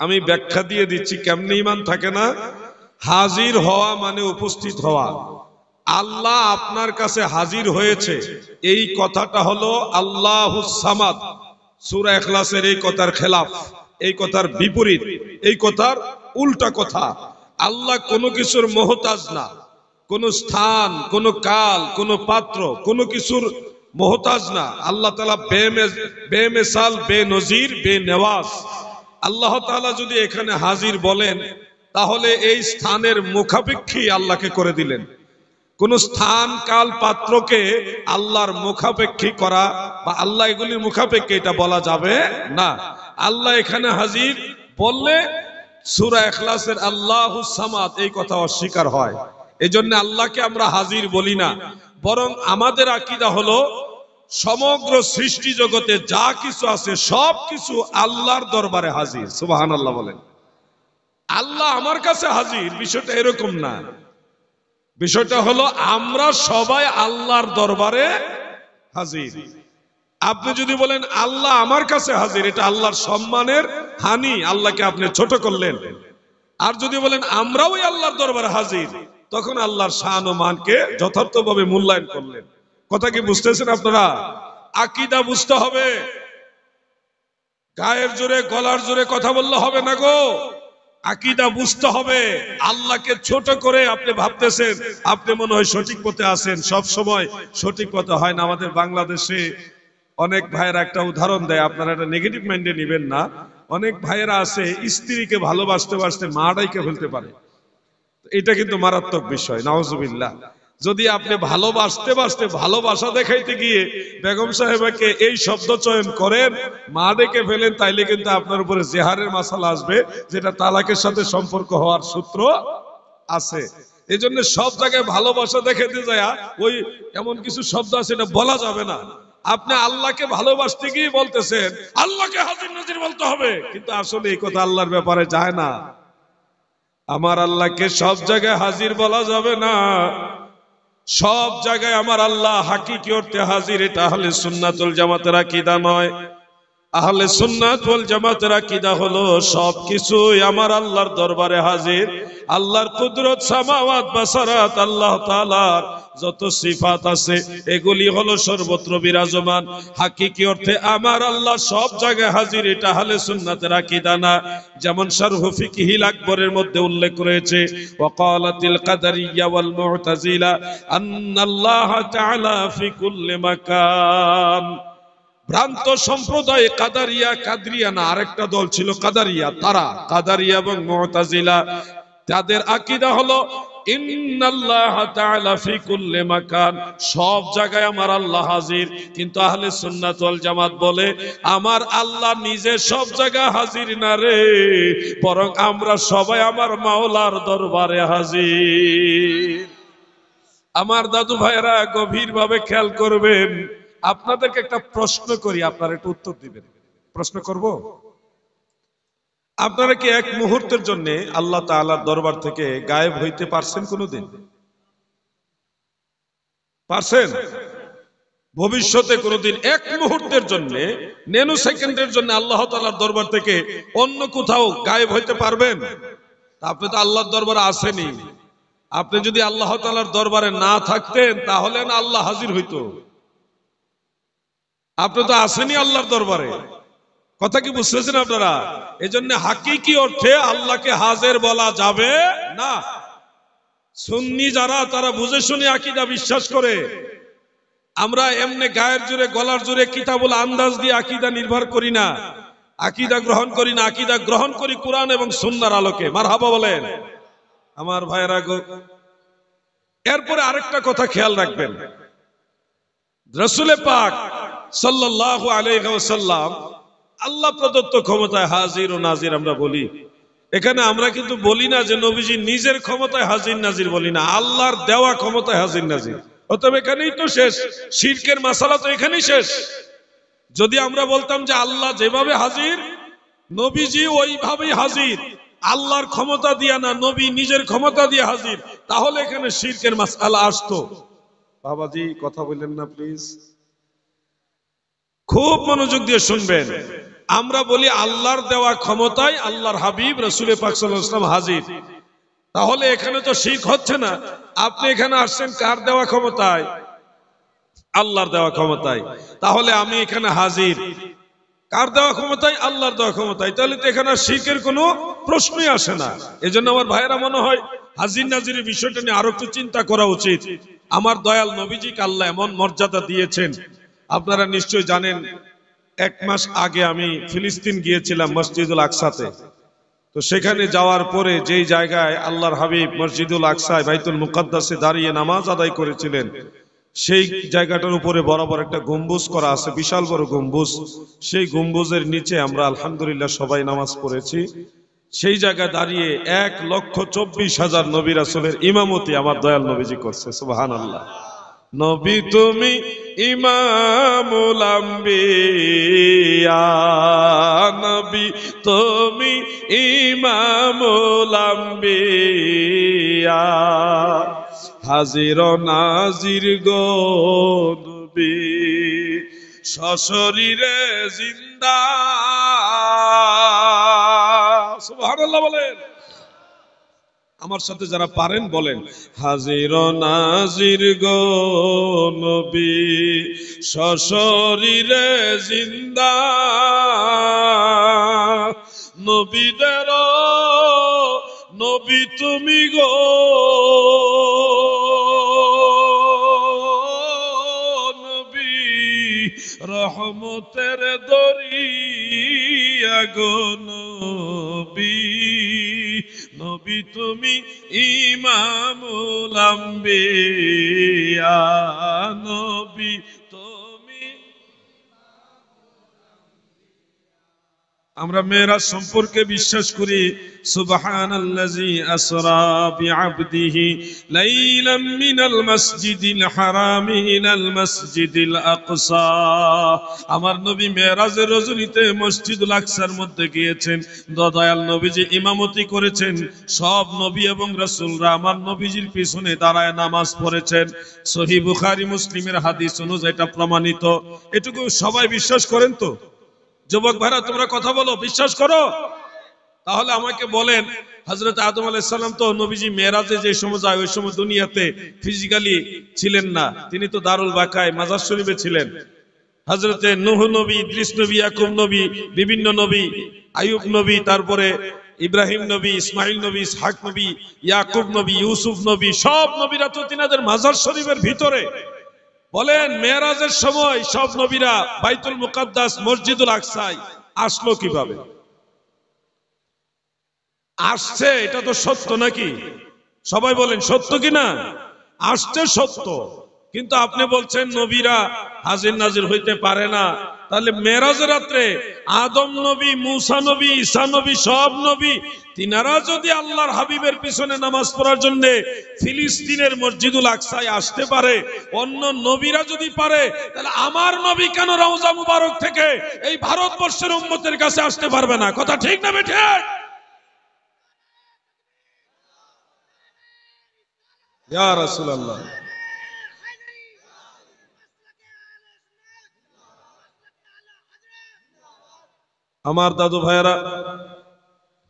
আমি ব্যাখ্যা দিয়ে দিচ্ছি কেমনি ইমান থাকে না হাজির হওয়া মানে উপস্থিত হওয়া আল্লাহ আপনার কাছে হাজির হয়েছে এই কথাটা হলো আল্লাহ সামাদ সুরা এখলাসের এই কথার খেলাফ এই কথার বিপরীত এই কথার উল্টা কথা আল্লাহ কোনো কিছুর মহতাজ না কোনো স্থান কোনো কাল কোনো পাত্র কোনো কিছুর মহতাজ না আল্লাহ তালা বেমেসাল বে নজির বে নেওয়াজ আল্লাহ তালা যদি এখানে হাজির বলেন তাহলে এই স্থানের মুখাপেক্ষী আল্লাহকে করে দিলেন কোন স্থান কাল পাত্রকে আল্লাহর মুখাপেক্ষী করা বা আল্লাহ এগুলি মুখাপেক্ষী এটা বলা যাবে না আল্লাহ এখানে হাজির বললে সুরা এখলাসের আল্লাহ সামাদ এই কথা অস্বীকার হয় এই জন্য আল্লাহকে আমরা হাজির বলি না বরং আমাদের আকিদা হলো সমগ্র সৃষ্টি জগতে যা কিছু আছে সব কিছু আল্লাহর দরবারে হাজির সুবাহান আল্লাহ বলেন আল্লাহ আমার কাছে হাজির বিষয়টা এরকম না বিষয়টা হলো আমরা সবাই আল্লাহর দরবারে হাজির আপনি যদি বলেন আল্লাহ আমার কাছে হাজির এটা আল্লাহর সম্মানের হানি আল্লাহকে আপনি ছোট করলেন আর যদি বলেন আমরাও আল্লাহর দরবারে হাজির তখন আল্লাহর শান ও মানকে যথার্থভাবে মূল্যায়ন করলেন কথা কি বুঝতেছেন আপনারা আকিদা বুঝতে হবে গায়ের জোরে গলার জোরে কথা বললে হবে না গো আকিদা বুঝতে হবে আল্লাহকে ছোট করে আপনি ভাবতেছেন আপনি মনে হয় সঠিক পথে আসেন সব সময় সঠিক পথে হয় না আমাদের বাংলাদেশে অনেক ভাইয়েরা একটা উদাহরণ দেয় আপনারা একটা নেগেটিভ মাইন্ডে নেবেন না অনেক ভাইয়েরা আছে স্ত্রীকে ভালোবাসতে বাসতে মারাইকে ফেলতে পারে এটা কিন্তু মারাত্মক বিষয় নওয়াজবিল্লাহ যদি আপনি ভালোবাসতে বাসতে ভালোবাসা দেখাইতে গিয়ে বেগম সাহেবকে এই শব্দ চয়ন করেন মা দেখে ফেলেন তাইলে কিন্তু আপনার উপরে জেহারের মাসাল আসবে যেটা তালাকের সাথে সম্পর্ক হওয়ার সূত্র আছে এই জন্য সব জায়গায় ভালোবাসা দেখাইতে যায় ওই এমন কিছু শব্দ আছে এটা বলা যাবে না আপনি আল্লাহকে ভালোবাসতে গিয়ে বলতেছেন আল্লাহকে হাজির নজির বলতে হবে কিন্তু আসলে এই কথা আল্লাহর ব্যাপারে যায় না আমার আল্লাহকে সব জায়গায় হাজির বলা যাবে না সব জায়গায় আমার আল্লাহ হাকি করতে হাজির এটা হলে সুন্নাতুল জামাতের আকিদা নয় আহলে সুন্নাত ওয়াল জামাতের আকীদা হলো সবকিছুই আমার আল্লাহর দরবারে হাজির আল্লাহর কুদরত সামাওয়াত বাসারাত আল্লাহ তাআলার যত সিফাত আছে এগুলি হলো সর্বত্র বিরাজমান হাকিকি অর্থে আমার আল্লাহ সব জায়গায় হাজির এটা আহলে সুন্নাতের আকীদা না যেমন শারহু ফিকহিল আকবরের মধ্যে উল্লেখ রয়েছে ওয়াকালাতিল কাদারিয়্যা ওয়াল আন আল্লাহ তাআলা ফি কুল্লি মাকান ভ্রান্ত সম্প্রদায় কাদারিয়া কাদরিয়া না আরেকটা দল ছিল কাদারিয়া তারা কাদারিয়া এবং মহতাজিলা তাদের আকিদা হলো সব জায়গায় আমার আল্লাহ হাজির কিন্তু আহলে সুন্নাতল জামাত বলে আমার আল্লাহ নিজে সব জায়গায় হাজির না রে বরং আমরা সবাই আমার মাওলার দরবারে হাজির আমার দাদু ভাইরা গভীরভাবে খেয়াল করবেন আপনাদেরকে একটা প্রশ্ন করি আপনারা একটু উত্তর দিবেন প্রশ্ন করব আপনারা কি এক মুহূর্তের জন্য আল্লাহ তাআলার দরবার থেকে গায়েব হইতে পারছেন কোনোদিন পারছেন ভবিষ্যতে কোনোদিন এক মুহূর্তের জন্য নেনু সেকেন্ডের জন্য আল্লাহ তালার দরবার থেকে অন্য কোথাও গায়েব হইতে পারবেন আপনি তো আল্লাহর দরবারে আসেনি আপনি যদি আল্লাহ তালার দরবারে না থাকতেন তাহলে না আল্লাহ হাজির হইতো আপনি তো আসেনি আল্লাহর দরবারে কথা কি বুঝতেছেন আপনারা হাকি কি অর্থে আল্লাহকে হাজের বলা যাবে না সুন্নি যারা তারা বুঝে শুনে আকিদা বিশ্বাস করে আমরা এমনি গায়ের জোরে গলার জুড়ে কিতাবুল আন্দাজ দিয়ে আকিদা নির্ভর করি না আকিদা গ্রহণ করি না আকিদা গ্রহণ করি কোরআন এবং সুন্নার আলোকে মার হাবা বলেন আমার ভাইয়েরা গো এরপরে আরেকটা কথা খেয়াল রাখবেন রসুলে পাক সাল্লাহ আলহাম আল্লাহ প্রদত্ত ক্ষমতায় হাজির ও নাজির আমরা বলি এখানে আমরা কিন্তু বলি না যে নবীজি নিজের ক্ষমতায় হাজির নাজির বলি না আল্লাহর দেওয়া ক্ষমতায় হাজির নাজির অতএব এখানেই তো শেষ শির্কের মাসালা তো এখানেই শেষ যদি আমরা বলতাম যে আল্লাহ যেভাবে হাজির নবীজি ওইভাবেই হাজির আল্লাহর ক্ষমতা দিয়া না নবী নিজের ক্ষমতা দিয়ে হাজির তাহলে এখানে শির্কের মাসালা আসতো বাবাজি কথা বললেন না প্লিজ খুব মনোযোগ দিয়ে শুনবেন আমরা বলি আল্লাহর দেওয়া ক্ষমতায় আল্লাহর হাবিব রসুলের পাকসাল্লাম হাজির তাহলে এখানে তো শিখ হচ্ছে না আপনি এখানে আসছেন কার দেওয়া ক্ষমতায় আল্লাহর দেওয়া ক্ষমতায় তাহলে আমি এখানে হাজির কার দেওয়া ক্ষমতায় আল্লাহর দেওয়া ক্ষমতায় তাহলে তো এখানে শিখের কোনো প্রশ্নই আসে না এজন্য আমার ভাইয়েরা মনে হয় হাজির নাজির বিষয়টা নিয়ে আরো একটু চিন্তা করা উচিত আমার দয়াল নবীজিকে আল্লাহ এমন মর্যাদা দিয়েছেন আপনারা নিশ্চয় জানেন এক মাস আগে আমি ফিলিস্তিন গিয়েছিলাম মসজিদুল আকসাতে তো সেখানে যাওয়ার পরে যেই জায়গায় আল্লাহর হাবিব মসজিদুল আকসায় বাইতুল মুকাদ্দাসে দাঁড়িয়ে নামাজ আদায় করেছিলেন সেই জায়গাটার উপরে বরাবর একটা গম্বুজ করা আছে বিশাল বড় গম্বুজ সেই গম্বুজের নিচে আমরা আলহামদুলিল্লাহ সবাই নামাজ পড়েছি সেই জায়গায় দাঁড়িয়ে এক লক্ষ চব্বিশ হাজার নবীর আসলের ইমামতি আমার দয়াল নবীজি করছে সুবাহান আল্লাহ নবী তুমি ইমামুল আম্বিয়া নবী তুমি ইমামুল হাজির নাজির গো নবী সশরীরে জিন্দা সুবহানাল্লাহ বলেন আমার সাথে যারা পারেন বলেন হাজির নাজির গো নবী সশরীরে জিন্দা নবীদের নবী তুমি গো নবী রহমতের দরিয়া গো নবী তুমি ইমামুল আম্বিয়া নবী আমরা মেয়েরা সম্পর্কে বিশ্বাস করি লাইলাম আমার নবী মেরাজের রজনীতে মসজিদুল আকসার মধ্যে গিয়েছেন দয়াল নবীজি ইমামতি করেছেন সব নবী এবং রাসূলরা আমার নবীজির পিছনে দাঁড়ায় নামাজ পড়েছেন সহিহ বুখারি মুসলিমের হাদিস অনুযায়ী প্রমাণিত এটুকু সবাই বিশ্বাস করেন তো যুবক ভাইরা তোমরা কথা বলো বিশ্বাস করো তাহলে আমাকে বলেন হজরত আদম আলাইসাল্লাম তো নবীজি মেয়েরাজে যে সময় যায় ওই সময় দুনিয়াতে ফিজিক্যালি ছিলেন না তিনি তো দারুল বাকায় মাজার শরীফে ছিলেন হজরতে নুহ নবী ইদ্রিস নবী আকুম নবী বিভিন্ন নবী আয়ুব নবী তারপরে ইব্রাহিম নবী ইসমাইল নবী ইসহাক নবী ইয়াকুব নবী ইউসুফ নবী সব নবীরা তো তিনাদের মাজার শরীফের ভিতরে বলেন মেয়েরাজের সময় সব নবীরা বাইতুল মুকাদ্দাস মসজিদুল আকসাই আসলো কিভাবে আসছে এটা তো সত্য নাকি সবাই বলেন সত্য কি না আসছে সত্য কিন্তু আপনি বলছেন নবীরা হাজির নাজির হইতে পারে না তাহলে মেরাজ রাত্রে আদম নবী মুসা নবী ঈসা নবী সব নবী তিনারা যদি আল্লাহর হাবিবের পিছনে নামাজ পড়ার জন্য ফিলিস্তিনের মসজিদুল আকসায় আসতে পারে অন্য নবীরা যদি পারে তাহলে আমার নবী কেন রওজা মুবারক থেকে এই ভারতবর্ষের উন্মতের কাছে আসতে পারবে না কথা ঠিক না বেঠে ইয়া আমার দাদু ভাইয়েরা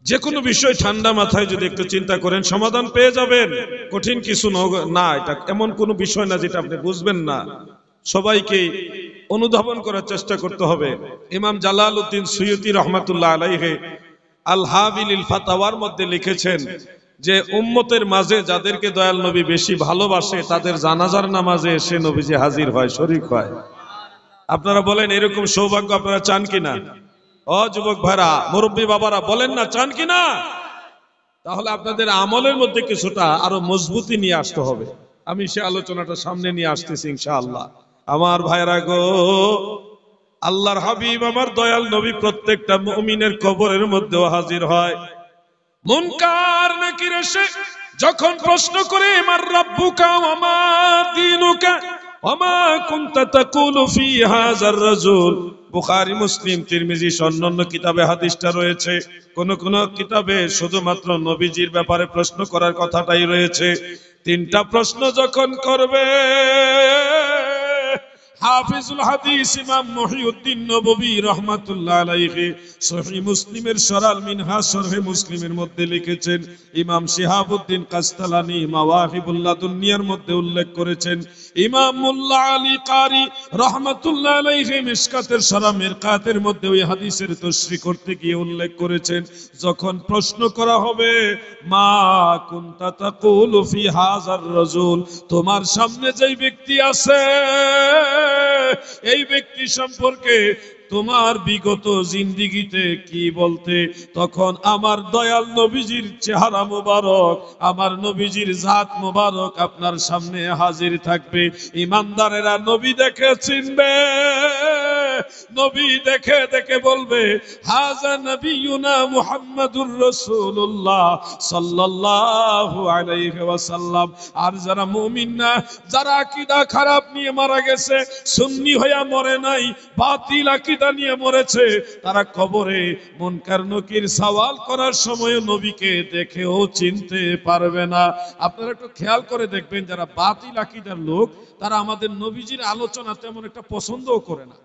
যে কোনো বিষয় ঠান্ডা মাথায় যদি একটু চিন্তা করেন সমাধান পেয়ে যাবেন কঠিন কিছু না এটা এমন কোনো বিষয় না যেটা আপনি বুঝবেন না সবাইকে অনুধাবন করার চেষ্টা করতে হবে ইমাম জালাল উদ্দিন সৈয়দি রহমতুল্লাহ আলাইহে হাবিল ফাতাওয়ার মধ্যে লিখেছেন যে উম্মতের মাঝে যাদেরকে দয়াল নবী বেশি ভালোবাসে তাদের জানাজার নামাজে এসে নবীজি হাজির হয় শরিক হয় আপনারা বলেন এরকম সৌভাগ্য আপনারা চান কিনা অযুবক যুবক ভাইরা মুরব্বী বাবারা বলেন না চান কি না তাহলে আপনাদের আমলের মধ্যে কিছুটা আরো মজবুতি নিয়ে আসতে হবে আমি সে আলোচনাটা সামনে নিয়ে আসতেছি ইনশাআল্লাহ আমার ভাইরা গো আল্লাহর হাবিব আমার দয়াল নবী প্রত্যেকটা মুমিনের কবরের মধ্যেও হাজির হয় মুনকার নাকি রেসে যখন প্রশ্ন করে আমার রব্বুকা আমার দিনুকা আমা কুনতা তাকুলু ফি হাজার রাজুল বুখারি মুসলিম তিরমিজি অন্যান্য কিতাবে হাদিসটা রয়েছে কোন কোন কিতাবে শুধুমাত্র নবীজির ব্যাপারে প্রশ্ন করার কথাটাই রয়েছে তিনটা প্রশ্ন যখন করবে হাফিজুল হাদিস ইমাম মহিউদ্দিন নববী রাহমাতুল্লাহ আলাইহি সহি মুসলিমের সরাল মিনহা সরহে মুসলিমের মধ্যে লিখেছেন ইমাম শিহাবউদ্দিন কাস্তালানি মাওয়াহিবুল্লাহ দুনিয়ার মধ্যে উল্লেখ করেছেন ইমাম মোল্লা আলী কারি রহমাতুল্লাহ আলাইহি মিশকাতের সরা মিরকাতের মধ্যে ওই হাদিসের তশরি করতে গিয়ে উল্লেখ করেছেন যখন প্রশ্ন করা হবে মা কুনতা তাকুলু ফি হাজার রাজুল তোমার সামনে যেই ব্যক্তি আছে এই ব্যক্তি সম্পর্কে তোমার বিগত জিন্দিগিতে কি বলতে তখন আমার দয়াল নবীজির চেহারা মোবারক আমার নবীজির জাত মোবারক আপনার সামনে হাজির থাকবে ইমানদারেরা নবী দেখে চিনবে নবী দেখে দেখে বলবে হাজা নবিউনা মুহাম্মাদুর রাসূলুল্লাহ সাল্লাল্লাহু আলাইহি ওয়াসাল্লাম আর যারা মুমিন না যারা আকীদা খারাপ নিয়ে মারা গেছে সুন্নি হইয়া মরে নাই বাতিল আকীদা নিয়ে মরেছে তারা কবরে মুনকার নকির সওয়াল করার সময় নবীকে দেখেও চিনতে পারবে না আপনারা একটু খেয়াল করে দেখবেন যারা বাতিল আকীদার লোক তারা আমাদের নবীজির আলোচনা তেমন একটা পছন্দও করে না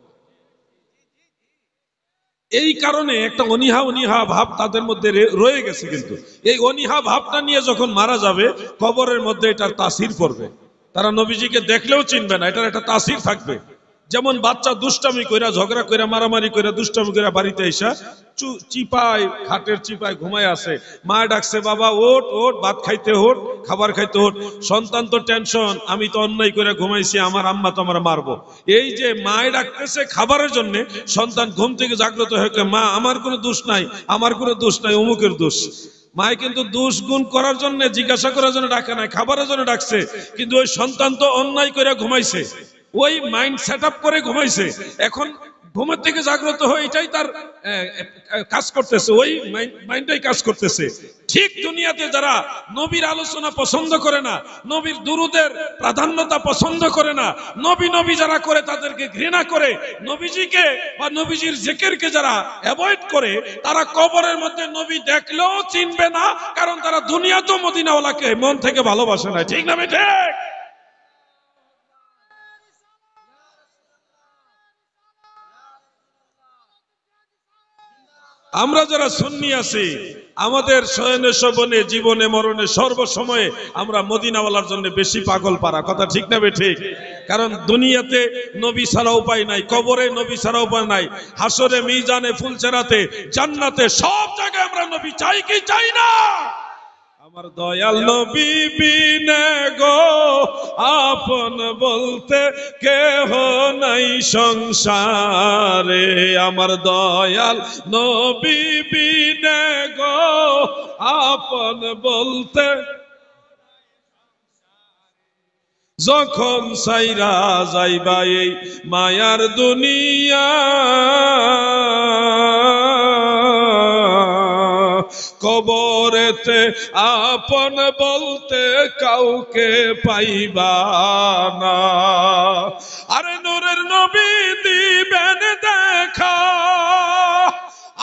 এই কারণে একটা অনিহা অনিহা ভাব তাদের মধ্যে রয়ে গেছে কিন্তু এই অনিহা ভাবটা নিয়ে যখন মারা যাবে কবরের মধ্যে এটার তাসির পড়বে তারা নবীজিকে দেখলেও চিনবে না এটার একটা তাসির থাকবে যেমন বাচ্চা দুষ্টামি কইরা ঝগড়া কইরা মারামারি কইরা দুষ্টামি কইরা বাড়িতে এসা চিপায় খাটের চিপায় ঘুমায় আছে মা ডাকছে বাবা ওট ওট ভাত খাইতে হোট খাবার খাইতে হোট সন্তান তো টেনশন আমি তো অন্যায় করে ঘুমাইছি আমার আম্মা তো আমার মারবো এই যে মায় ডাকতেছে খাবারের জন্য সন্তান ঘুম থেকে জাগ্রত হয়ে মা আমার কোনো দোষ নাই আমার কোনো দোষ নাই অমুকের দোষ মায় কিন্তু দোষ গুণ করার জন্য জিজ্ঞাসা করার জন্য ডাকে নাই খাবারের জন্য ডাকছে কিন্তু ওই সন্তান তো অন্যায় করে ঘুমাইছে ওই মাইন্ড সেট করে ঘুমাইছে এখন ঘুমের থেকে জাগ্রত হয়ে এটাই তার কাজ করতেছে ওই মাইন্ডটাই কাজ করতেছে ঠিক দুনিয়াতে যারা নবীর আলোচনা পছন্দ করে না নবীর দুরুদের প্রাধান্যতা পছন্দ করে না নবী নবী যারা করে তাদেরকে ঘৃণা করে নবীজিকে বা নবীজির জেকেরকে যারা অ্যাভয়েড করে তারা কবরের মধ্যে নবী দেখলেও চিনবে না কারণ তারা দুনিয়াতেও মদিনাওয়ালাকে মন থেকে ভালোবাসে না ঠিক না ঠিক আমরা যারা সন্নি আছি আমাদের শয়নে শবনে জীবনে মরণে সর্বসময়ে আমরা মদিনাওয়ালার জন্য বেশি পাগল পারা কথা ঠিক না ঠিক কারণ দুনিয়াতে নবী সারা উপায় নাই কবরে নবী সারা উপায় নাই হাসরে মিজানে ফুলচেরাতে জান্নাতে সব জায়গায় আমরা নবী চাই কি চাই না আমার দয়াল নবী বিনে গো আপন বলতে কেহ নাই সংসারে আমার দয়াল নবী বিনে গো আপন বলতে যখন সাইরা যাইবা এই মায়ার দুনিয়া কবরেতে আপন বলতে কাউকে পাইবা না আরে নূরের নবী দিবেন দেখা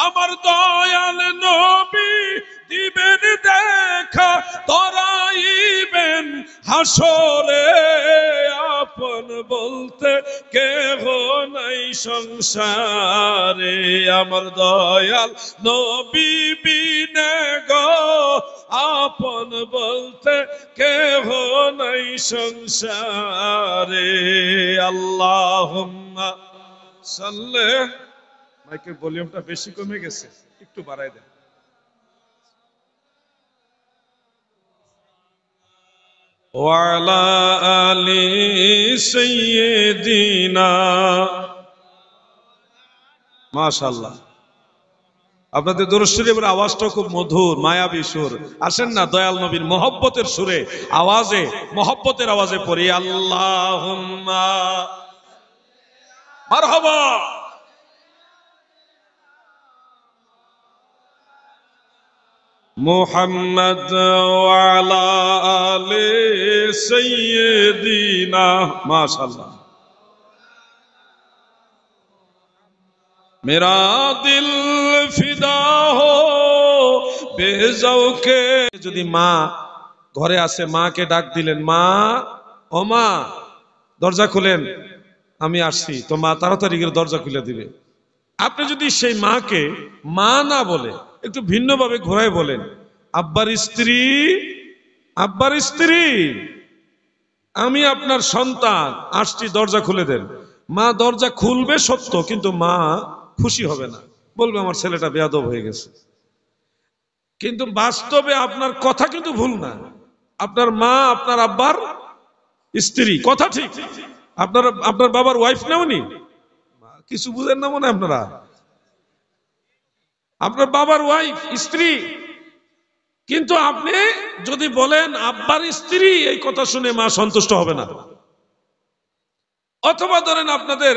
আমার দয়াল নবী দিবেন দেখা দিবেন হাসরে আপন বলতে কেহ নাই সংসারে আমার দয়াল নবী বিনে গো আপন বলতে কেহ নাই সংসারে আল্লাহ সাল্লে মাইকে ভলিউমটা বেশি কমে গেছে একটু বাড়াই দেন وعلى آل سيدنا মাশাল্লাহ আপনাদের দূরশ্বরী আওয়াজটা খুব মধুর মায়াবী সুর আসেন না দয়াল নবীর মহব্বতের সুরে আওয়াজে মহব্বতের আওয়াজে পড়ি আল্লাহ মারহাবা মোহাম্মদ وعلى آل سيدنا ما شاء الله میرا دل যদি মা ঘরে আসে মাকে ডাক দিলেন মা ও মা দরজা খুলেন আমি আসছি তো মা তাড়াতাড়ি গিয়ে দরজা খুলে দিবে আপনি যদি সেই মাকে মা না বলে একটু ভিন্নভাবে ঘোরায় বলেন আব্বার স্ত্রী আব্বার স্ত্রী আমি আপনার সন্তান আসছি দরজা খুলে দেন মা দরজা খুলবে সত্য কিন্তু মা খুশি হবে না বলবে আমার ছেলেটা বেয়াদব হয়ে গেছে কিন্তু বাস্তবে আপনার কথা কিন্তু ভুল না আপনার মা আপনার আব্বার স্ত্রী কথা ঠিক আপনার আপনার বাবার ওয়াইফ নেওনি কিছু বুঝেন না মনে আপনারা আপনার বাবার ওয়াইফ স্ত্রী কিন্তু আপনি যদি বলেন আব্বার স্ত্রী এই কথা শুনে মা সন্তুষ্ট হবে না অথবা ধরেন আপনাদের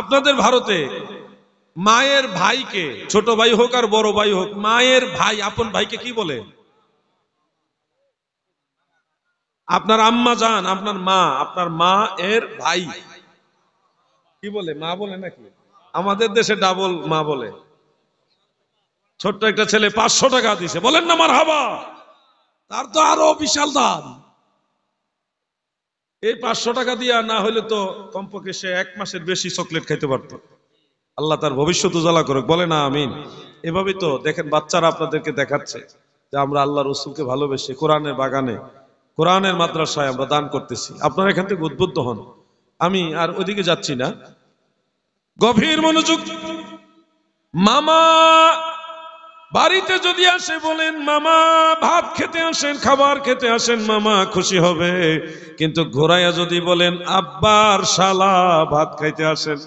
আপনাদের ভারতে মায়ের ভাইকে ছোট ভাই হোক আর বড় ভাই হোক মায়ের ভাই আপন ভাইকে কি বলে আপনার আম্মা যান আপনার মা আপনার মা এর ভাই কি বলে মা বলে নাকি আমাদের দেশে ডাবল মা বলে ছোট্ট একটা ছেলে পাঁচশো টাকা দিছে বলেন না আমার হাবা তার তো আরো বিশাল দান এই পাঁচশো টাকা দিয়া না হলে তো কমপক্ষে সে এক মাসের বেশি চকলেট খাইতে পারত আল্লাহ তার ভবিষ্যৎ উজালা করুক বলে না আমিন এভাবে তো দেখেন বাচ্চারা আপনাদেরকে দেখাচ্ছে যে আমরা আল্লাহ রসুলকে ভালোবেসে কোরআনের বাগানে কোরআনের মাদ্রাসায় আমরা দান করতেছি আপনারা এখান থেকে উদ্বুদ্ধ হন আমি আর ওদিকে যাচ্ছি না গভীর মনোযোগ মামা বাড়িতে যদি আসে বলেন মামা ভাত খেতে আসেন খাবার খেতে আসেন মামা খুশি হবে কিন্তু ঘোরাইয়া যদি বলেন আব্বার শালা ভাত খাইতে আসেন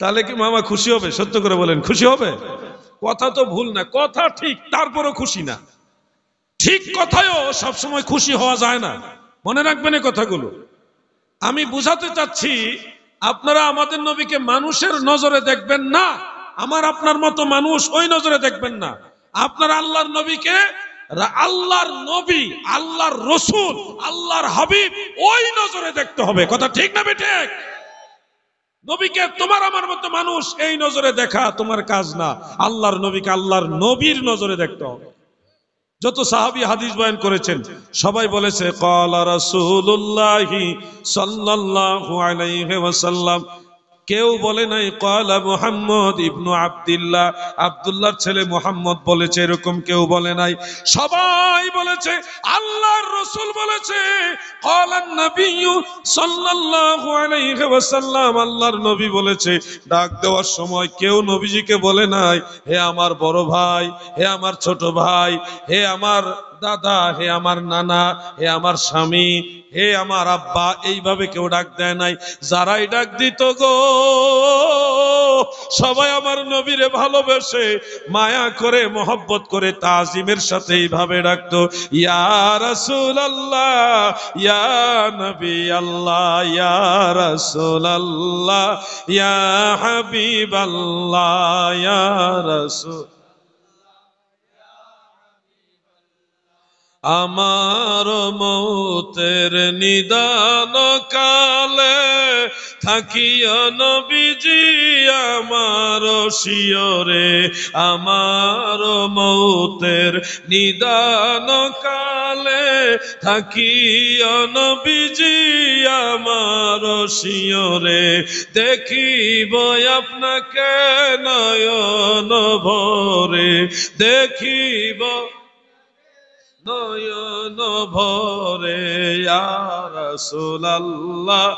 তাহলে কি মামা খুশি হবে সত্য করে বলেন খুশি হবে কথা তো ভুল না কথা ঠিক তারপরও খুশি না ঠিক কথায়ও সবসময় খুশি হওয়া যায় না মনে রাখবেন এই কথাগুলো আমি বুঝাতে চাচ্ছি আপনারা আমাদের নবীকে মানুষের নজরে দেখবেন না আমার আপনার মতো মানুষ ওই নজরে দেখবেন না আপনার আল্লাহর নবীকে আল্লাহর নবী আল্লাহর রসুল আল্লাহর হাবিব ওই নজরে দেখতে হবে কথা ঠিক না বেঠিক নবীকে তোমার আমার মতো মানুষ এই নজরে দেখা তোমার কাজ না আল্লাহর নবীকে আল্লাহর নবীর নজরে দেখতে হবে যত সাহাবি হাদিস বয়ন করেছেন সবাই বলেছে কলা রাসূলুল্লাহি সাল্লাল্লাহু কেউ বলে নাই কলা মোহাম্মদ ইবনু আবদুল্লাহ আবদুল্লাহর ছেলে মোহাম্মদ বলেছে এরকম কেউ বলে নাই সবাই বলেছে আল্লাহর রসুল বলেছে আল্লাহর নবী বলেছে ডাক দেওয়ার সময় কেউ নবীজিকে বলে নাই হে আমার বড় ভাই হে আমার ছোট ভাই হে আমার দাদা হে আমার নানা হে আমার স্বামী হে আমার আব্বা এইভাবে কেউ ডাক দেয় নাই যারাই ডাক দিত গো সবাই আমার নবীরে ভালোবেসে মায়া করে মোহব্বত করে তাজিমের সাথে এইভাবে ডাকত ইয়া রসুল আল্লাহ ইয়া নবী আল্লাহ ইয়া রসুল আল্লাহ ইয়া হাবিব আল্লাহ ইয়া রসুল আমার মৌতের নিদান কালে থাকিও নবীজি আমার শিয়রে আমার মৌতের নিদান কালে থাকিও নবীজি আমার শিয়রে দেখিব আপনাকে নয়ন ভরে দেখিব নয়ন ভরে রসুল্লাহ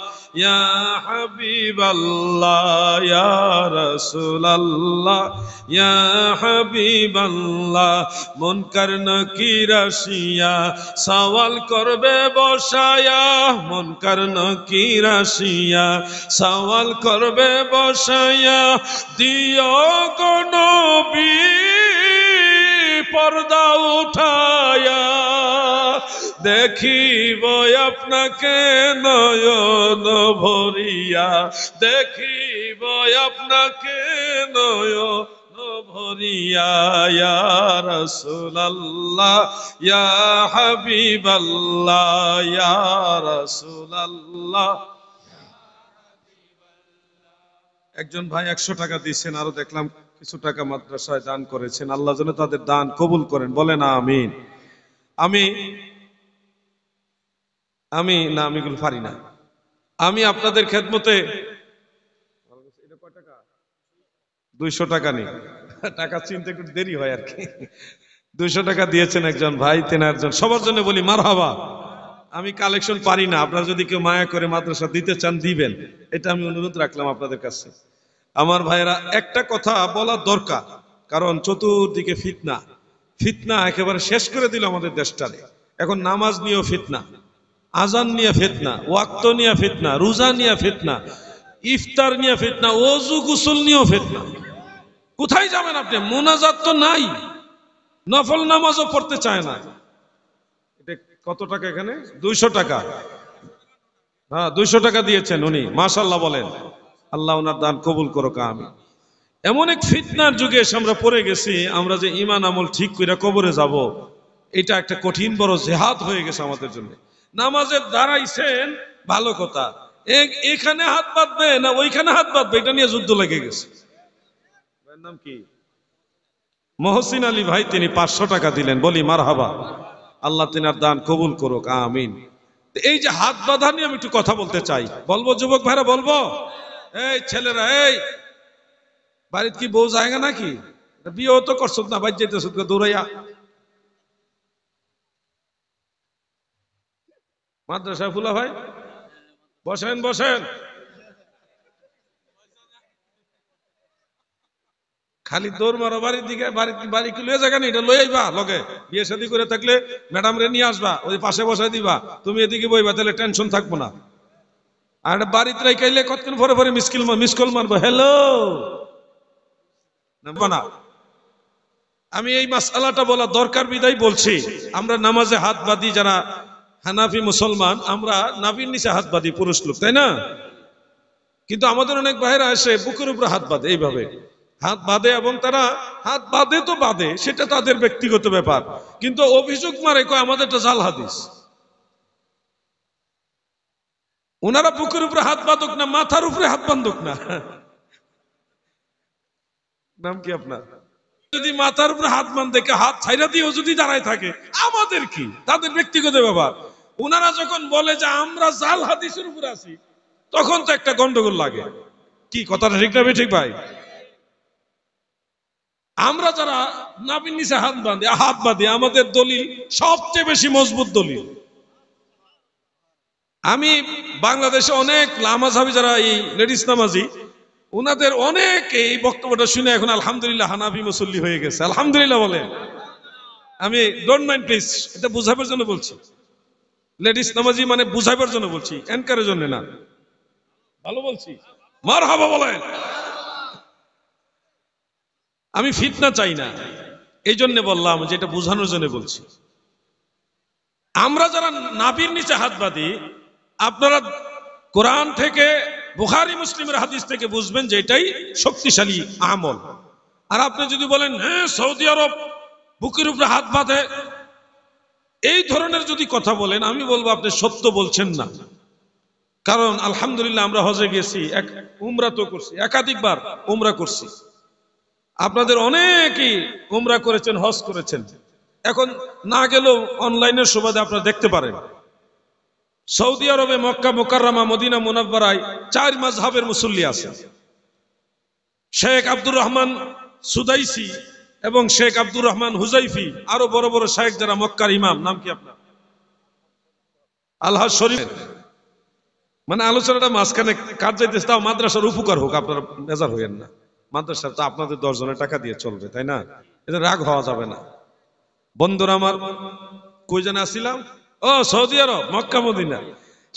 মন কর্ণ কি রাশিয়া সওয়াল করবে বসায়া মন কর্ণ কি রাশিয়া সওয়াল করবে বসায়া দিয় গো নবী পর্দা উঠায়া দেখিব আপনাকে নয়ন ভরিয়া দেখিব আপনাকে নয়ন ভরিয়া রসুল্লাহ ইয়া হাবিবাল্লাহ ইয়া রসুল্লাহ একজন ভাই একশো টাকা দিচ্ছেন আরো দেখলাম কিছু টাকা মাদ্রাসায় দান করেছেন আল্লাহ যেন তাদের দান কবুল করেন বলে না আমি আমি আমি না আমি এগুলো পারি না আমি আপনাদের খেদমতে দুইশো টাকা নেই টাকা চিনতে একটু দেরি হয় আর কি দুইশো টাকা দিয়েছেন একজন ভাই তেনা একজন সবার জন্য বলি মার হাবা আমি কালেকশন পারি না আপনারা যদি কেউ মায়া করে মাদ্রাসা দিতে চান দিবেন এটা আমি অনুরোধ রাখলাম আপনাদের কাছে আমার ভাইরা একটা কথা বলা দরকার কারণ চতুর্দিকে ফিতনা ফিতনা একেবারে শেষ করে দিল আমাদের দেশটারে এখন নামাজ নিয়েও ফিতনা আজান নিয়ে ফিতনা ওয়াক্ত নিয়ে ফিতনা রোজা নিয়ে ফিতনা ইফতার নিয়ে ফিতনা ওজু গুসুল নিয়েও ফিতনা কোথায় যাবেন আপনি মোনাজাত তো নাই নফল নামাজও পড়তে চায় না এটা কত টাকা এখানে দুইশো টাকা হ্যাঁ দুইশো টাকা দিয়েছেন উনি মাশাল্লাহ বলেন আল্লাহ ওনার দান কবুল করো কামি এমন এক ফিতনার যুগে এসে আমরা পড়ে গেছি আমরা যে ইমান আমল ঠিক করে কবরে যাব। এটা একটা কঠিন বড় জেহাদ হয়ে গেছে আমাদের জন্য নামাজের দাঁড়াইছেন ভালো কথা এখানে হাত বাঁধবে না ওইখানে হাত বাঁধবে এটা নিয়ে যুদ্ধ লেগে গেছে নাম কি মহসিন আলী ভাই তিনি পাঁচশো টাকা দিলেন বলি মার হাবা আল্লাহ তিনার দান কবুল করুক আমিন এই যে হাত বাঁধা নিয়ে আমি একটু কথা বলতে চাই বলবো যুবক ভাইরা বলবো এই ছেলেরা এই বাড়িতে কি বউ জায়গা নাকি বিয়েও তো করছো না বাদ যেতেছ দৌড়াইয়া মাদ্রাসা ফুলা ভাই বসেন বসেন খালি দৌড় মারো বাড়ির দিকে বাড়ি বাড়ি কি লয়ে যাগা এটা লয়ে আইবা লগে বিয়ে শাদি করে থাকলে ম্যাডাম রে নিয়ে আসবা ওই পাশে বসাই দিবা তুমি এদিকে বইবা তাহলে টেনশন থাকবো না আর বাড়িতে কাইলে কতক্ষণ ভরে ভরে মিসকিল মিসকল মারবো হ্যালো না আমি এই মাসালাটা বলা দরকার বিদায় বলছি আমরা নামাজে হাত বাঁধি যারা হানাফি মুসলমান আমরা নাভির নিচে হাত বাঁধি পুরুষ লোক তাই না কিন্তু আমাদের অনেক বাইরে আসে বুকের উপরে হাত বাঁধে এইভাবে হাত বাঁধে এবং তারা হাত বাঁধে তো বাঁধে সেটা তাদের ব্যক্তিগত ব্যাপার কিন্তু অভিযোগ মারে কয় আমাদের একটা জাল হাদিস ওনারা বুকের উপরে হাত বাঁধুক না মাথার উপরে হাত বাঁধুক না নাম কি আপনার যদি মাথার উপরে হাত বাঁধে হাত ছাইরা দিয়েও যদি দাঁড়ায় থাকে আমাদের কি তাদের ব্যক্তিগত ব্যাপার ওনারা যখন বলে যে আমরা জাল হাদিসের উপরে আছি তখন তো একটা গন্ডগোল লাগে কি কথাটা ঠিক না ঠিক ভাই আমরা যারা নাবিন নিচে হাত বাঁধে হাত বাঁধে আমাদের দলিল সবচেয়ে বেশি মজবুত দলিল আমি বাংলাদেশে অনেক লামাজাবি যারা এই লেডিস নামাজি ওনাদের অনেক এই বক্তব্যটা শুনে এখন আলহামদুলিল্লাহ হানাফি মুসল্লি হয়ে গেছে আলহামদুলিল্লাহ বলে আমি ডোন্ট মাইন্ড প্লিজ এটা বুঝাবার জন্য বলছি লেডিস নামাজি মানে বুঝাবার জন্য বলছি এনকারের জন্য না ভালো বলছি মার হাবা বলেন আমি ফিতনা চাই না এই জন্য বললাম যে এটা বোঝানোর জন্য বলছি আমরা যারা নাবির নিচে হাত বাঁধি আপনারা কোরআন থেকে বুখারি মুসলিমের হাদিস থেকে বুঝবেন যে এটাই শক্তিশালী আমল আর আপনি যদি বলেন হ্যাঁ সৌদি আরব বুকের উপরে হাত বাঁধে এই ধরনের যদি কথা বলেন আমি বলবো আপনি সত্য বলছেন না কারণ আলহামদুলিল্লাহ আমরা হজে গেছি এক উমরা তো করছি একাধিকবার উমরা করছি আপনাদের অনেকেই উমরা করেছেন হজ করেছেন এখন না গেলেও অনলাইনের সুবাদে আপনারা দেখতে পারেন সৌদি আরবে মক্কা মোকাররামা মদিনা মুনাব্বারায় চার মাঝহাবের মুসল্লি আছে শেখ আব্দুর রহমান সুদাইসি এবং শেখ আব্দুর রহমান হুজাইফি আরো বড় বড় শেখ যারা মক্কার ইমাম নাম কি আপনার আল্লাহ শরীফ মানে আলোচনাটা মাঝখানে কাজ যাইতেছে তাও মাদ্রাসার উপকার হোক আপনার মেজার হইয়েন না মাদ্রাসার তো আপনাদের দশজনের টাকা দিয়ে চলবে তাই না এটা রাগ হওয়া যাবে না বন্ধুরা আমার কই জানে আসিলাম ও Saudi Arab Mecca Medina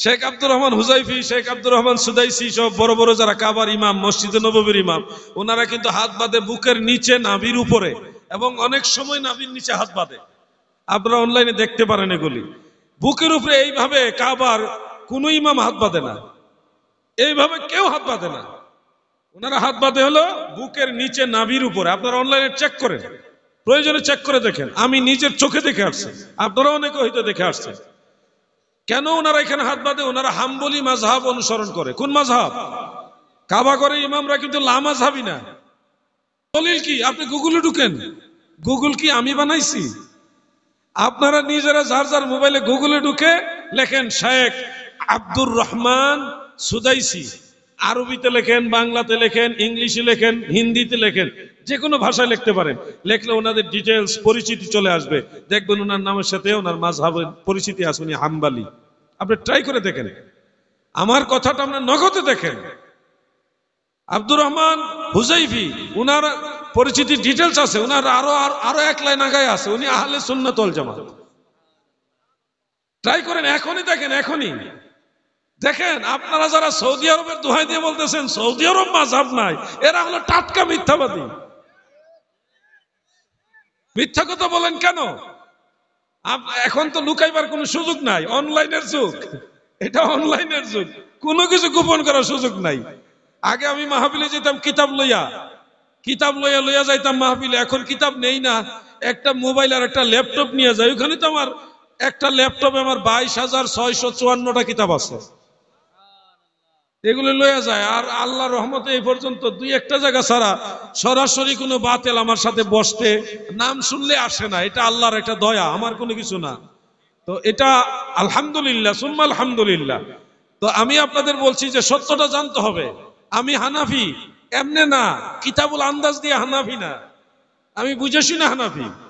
Sheikh Abdur Rahman Huzaifi Sheikh Abdur Rahman Sudaisi সব বড় বড় যারা কাবার ইমাম মসজিদে নবীর ইমাম ওনারা কিন্তু হাত বাঁধে বুকের নিচে নাভির উপরে এবং অনেক সময় নাভির নিচে হাত বাঁধে আপনারা অনলাইনে দেখতে পারেন এগুলি বুকের উপরে এইভাবে কাবার কোন ইমাম হাত বাঁধে না এইভাবে কেউ হাত বাঁধে না ওনারা হাত বাঁধে হলো বুকের নিচে নাভির উপরে আপনারা অনলাইনে চেক করেন প্রয়োজনে চেক করে দেখেন আমি নিজের চোখে দেখে আসছি আপনারা অনেকে হয়তো দেখে আসছেন কেন ওনারা এখানে হাত বাঁধে ওনারা হাম্বলি মাঝহাব অনুসরণ করে কোন মাঝহাব কাবা করে ইমামরা কিন্তু লামাঝহাবি না দলিল কি আপনি গুগলে ঢুকেন গুগল কি আমি বানাইছি আপনারা নিজেরা যার যার মোবাইলে গুগলে ঢুকে লেখেন শেখ আব্দুর রহমান সুদাইসি আরবিতে লেখেন বাংলাতে লেখেন ইংলিশে লেখেন হিন্দিতে লেখেন যে কোনো ভাষায় লিখতে পারেন লিখলে ওনাদের ডিটেলস পরিচিতি চলে আসবে দেখবেন ওনার নামের সাথে ওনার মাঝহাবের পরিচিতি আছে উনি হাম্বালি আপনি ট্রাই করে দেখেন আমার কথাটা আপনার নগদে দেখেন আব্দুর রহমান হুজাইফি উনার পরিচিতি ডিটেলস আছে উনার আরো আরো এক লাইন আগায় আছে উনি আহলে সুন্নাতল জামাত ট্রাই করেন এখনই দেখেন এখনই দেখেন আপনারা যারা সৌদি আরবের দোহাই দিয়ে বলতেছেন সৌদি আরব মাঝাব নাই এরা হলো টাটকা মিথ্যাবাদী মিথ্যা কথা বলেন কেন এখন তো লুকাইবার কোনো সুযোগ নাই অনলাইনের যুগ এটা অনলাইনের যুগ কোনো কিছু গোপন করার সুযোগ নাই আগে আমি মাহাবিলে যেতাম কিতাব লইয়া কিতাব লইয়া লইয়া যাইতাম মাহাবিলে এখন কিতাব নেই না একটা মোবাইল আর একটা ল্যাপটপ নিয়ে যাই ওখানে তো আমার একটা ল্যাপটপে আমার বাইশ হাজার ছয়শো চুয়ান্নটা কিতাব আছে এগুলো লইয়া যায় আর আল্লাহ রহমতে এই পর্যন্ত দুই একটা জায়গা ছাড়া সরাসরি কোনো বাতেল আমার সাথে বসতে নাম শুনলে আসে না এটা আল্লাহর একটা দয়া আমার কোনো কিছু না তো এটা আলহামদুলিল্লাহ সুম্মা আলহামদুলিল্লাহ তো আমি আপনাদের বলছি যে সত্যটা জানতে হবে আমি হানাফি এমনে না কিতাবুল আন্দাজ দিয়ে হানাফি না আমি বুঝেছি না হানাফি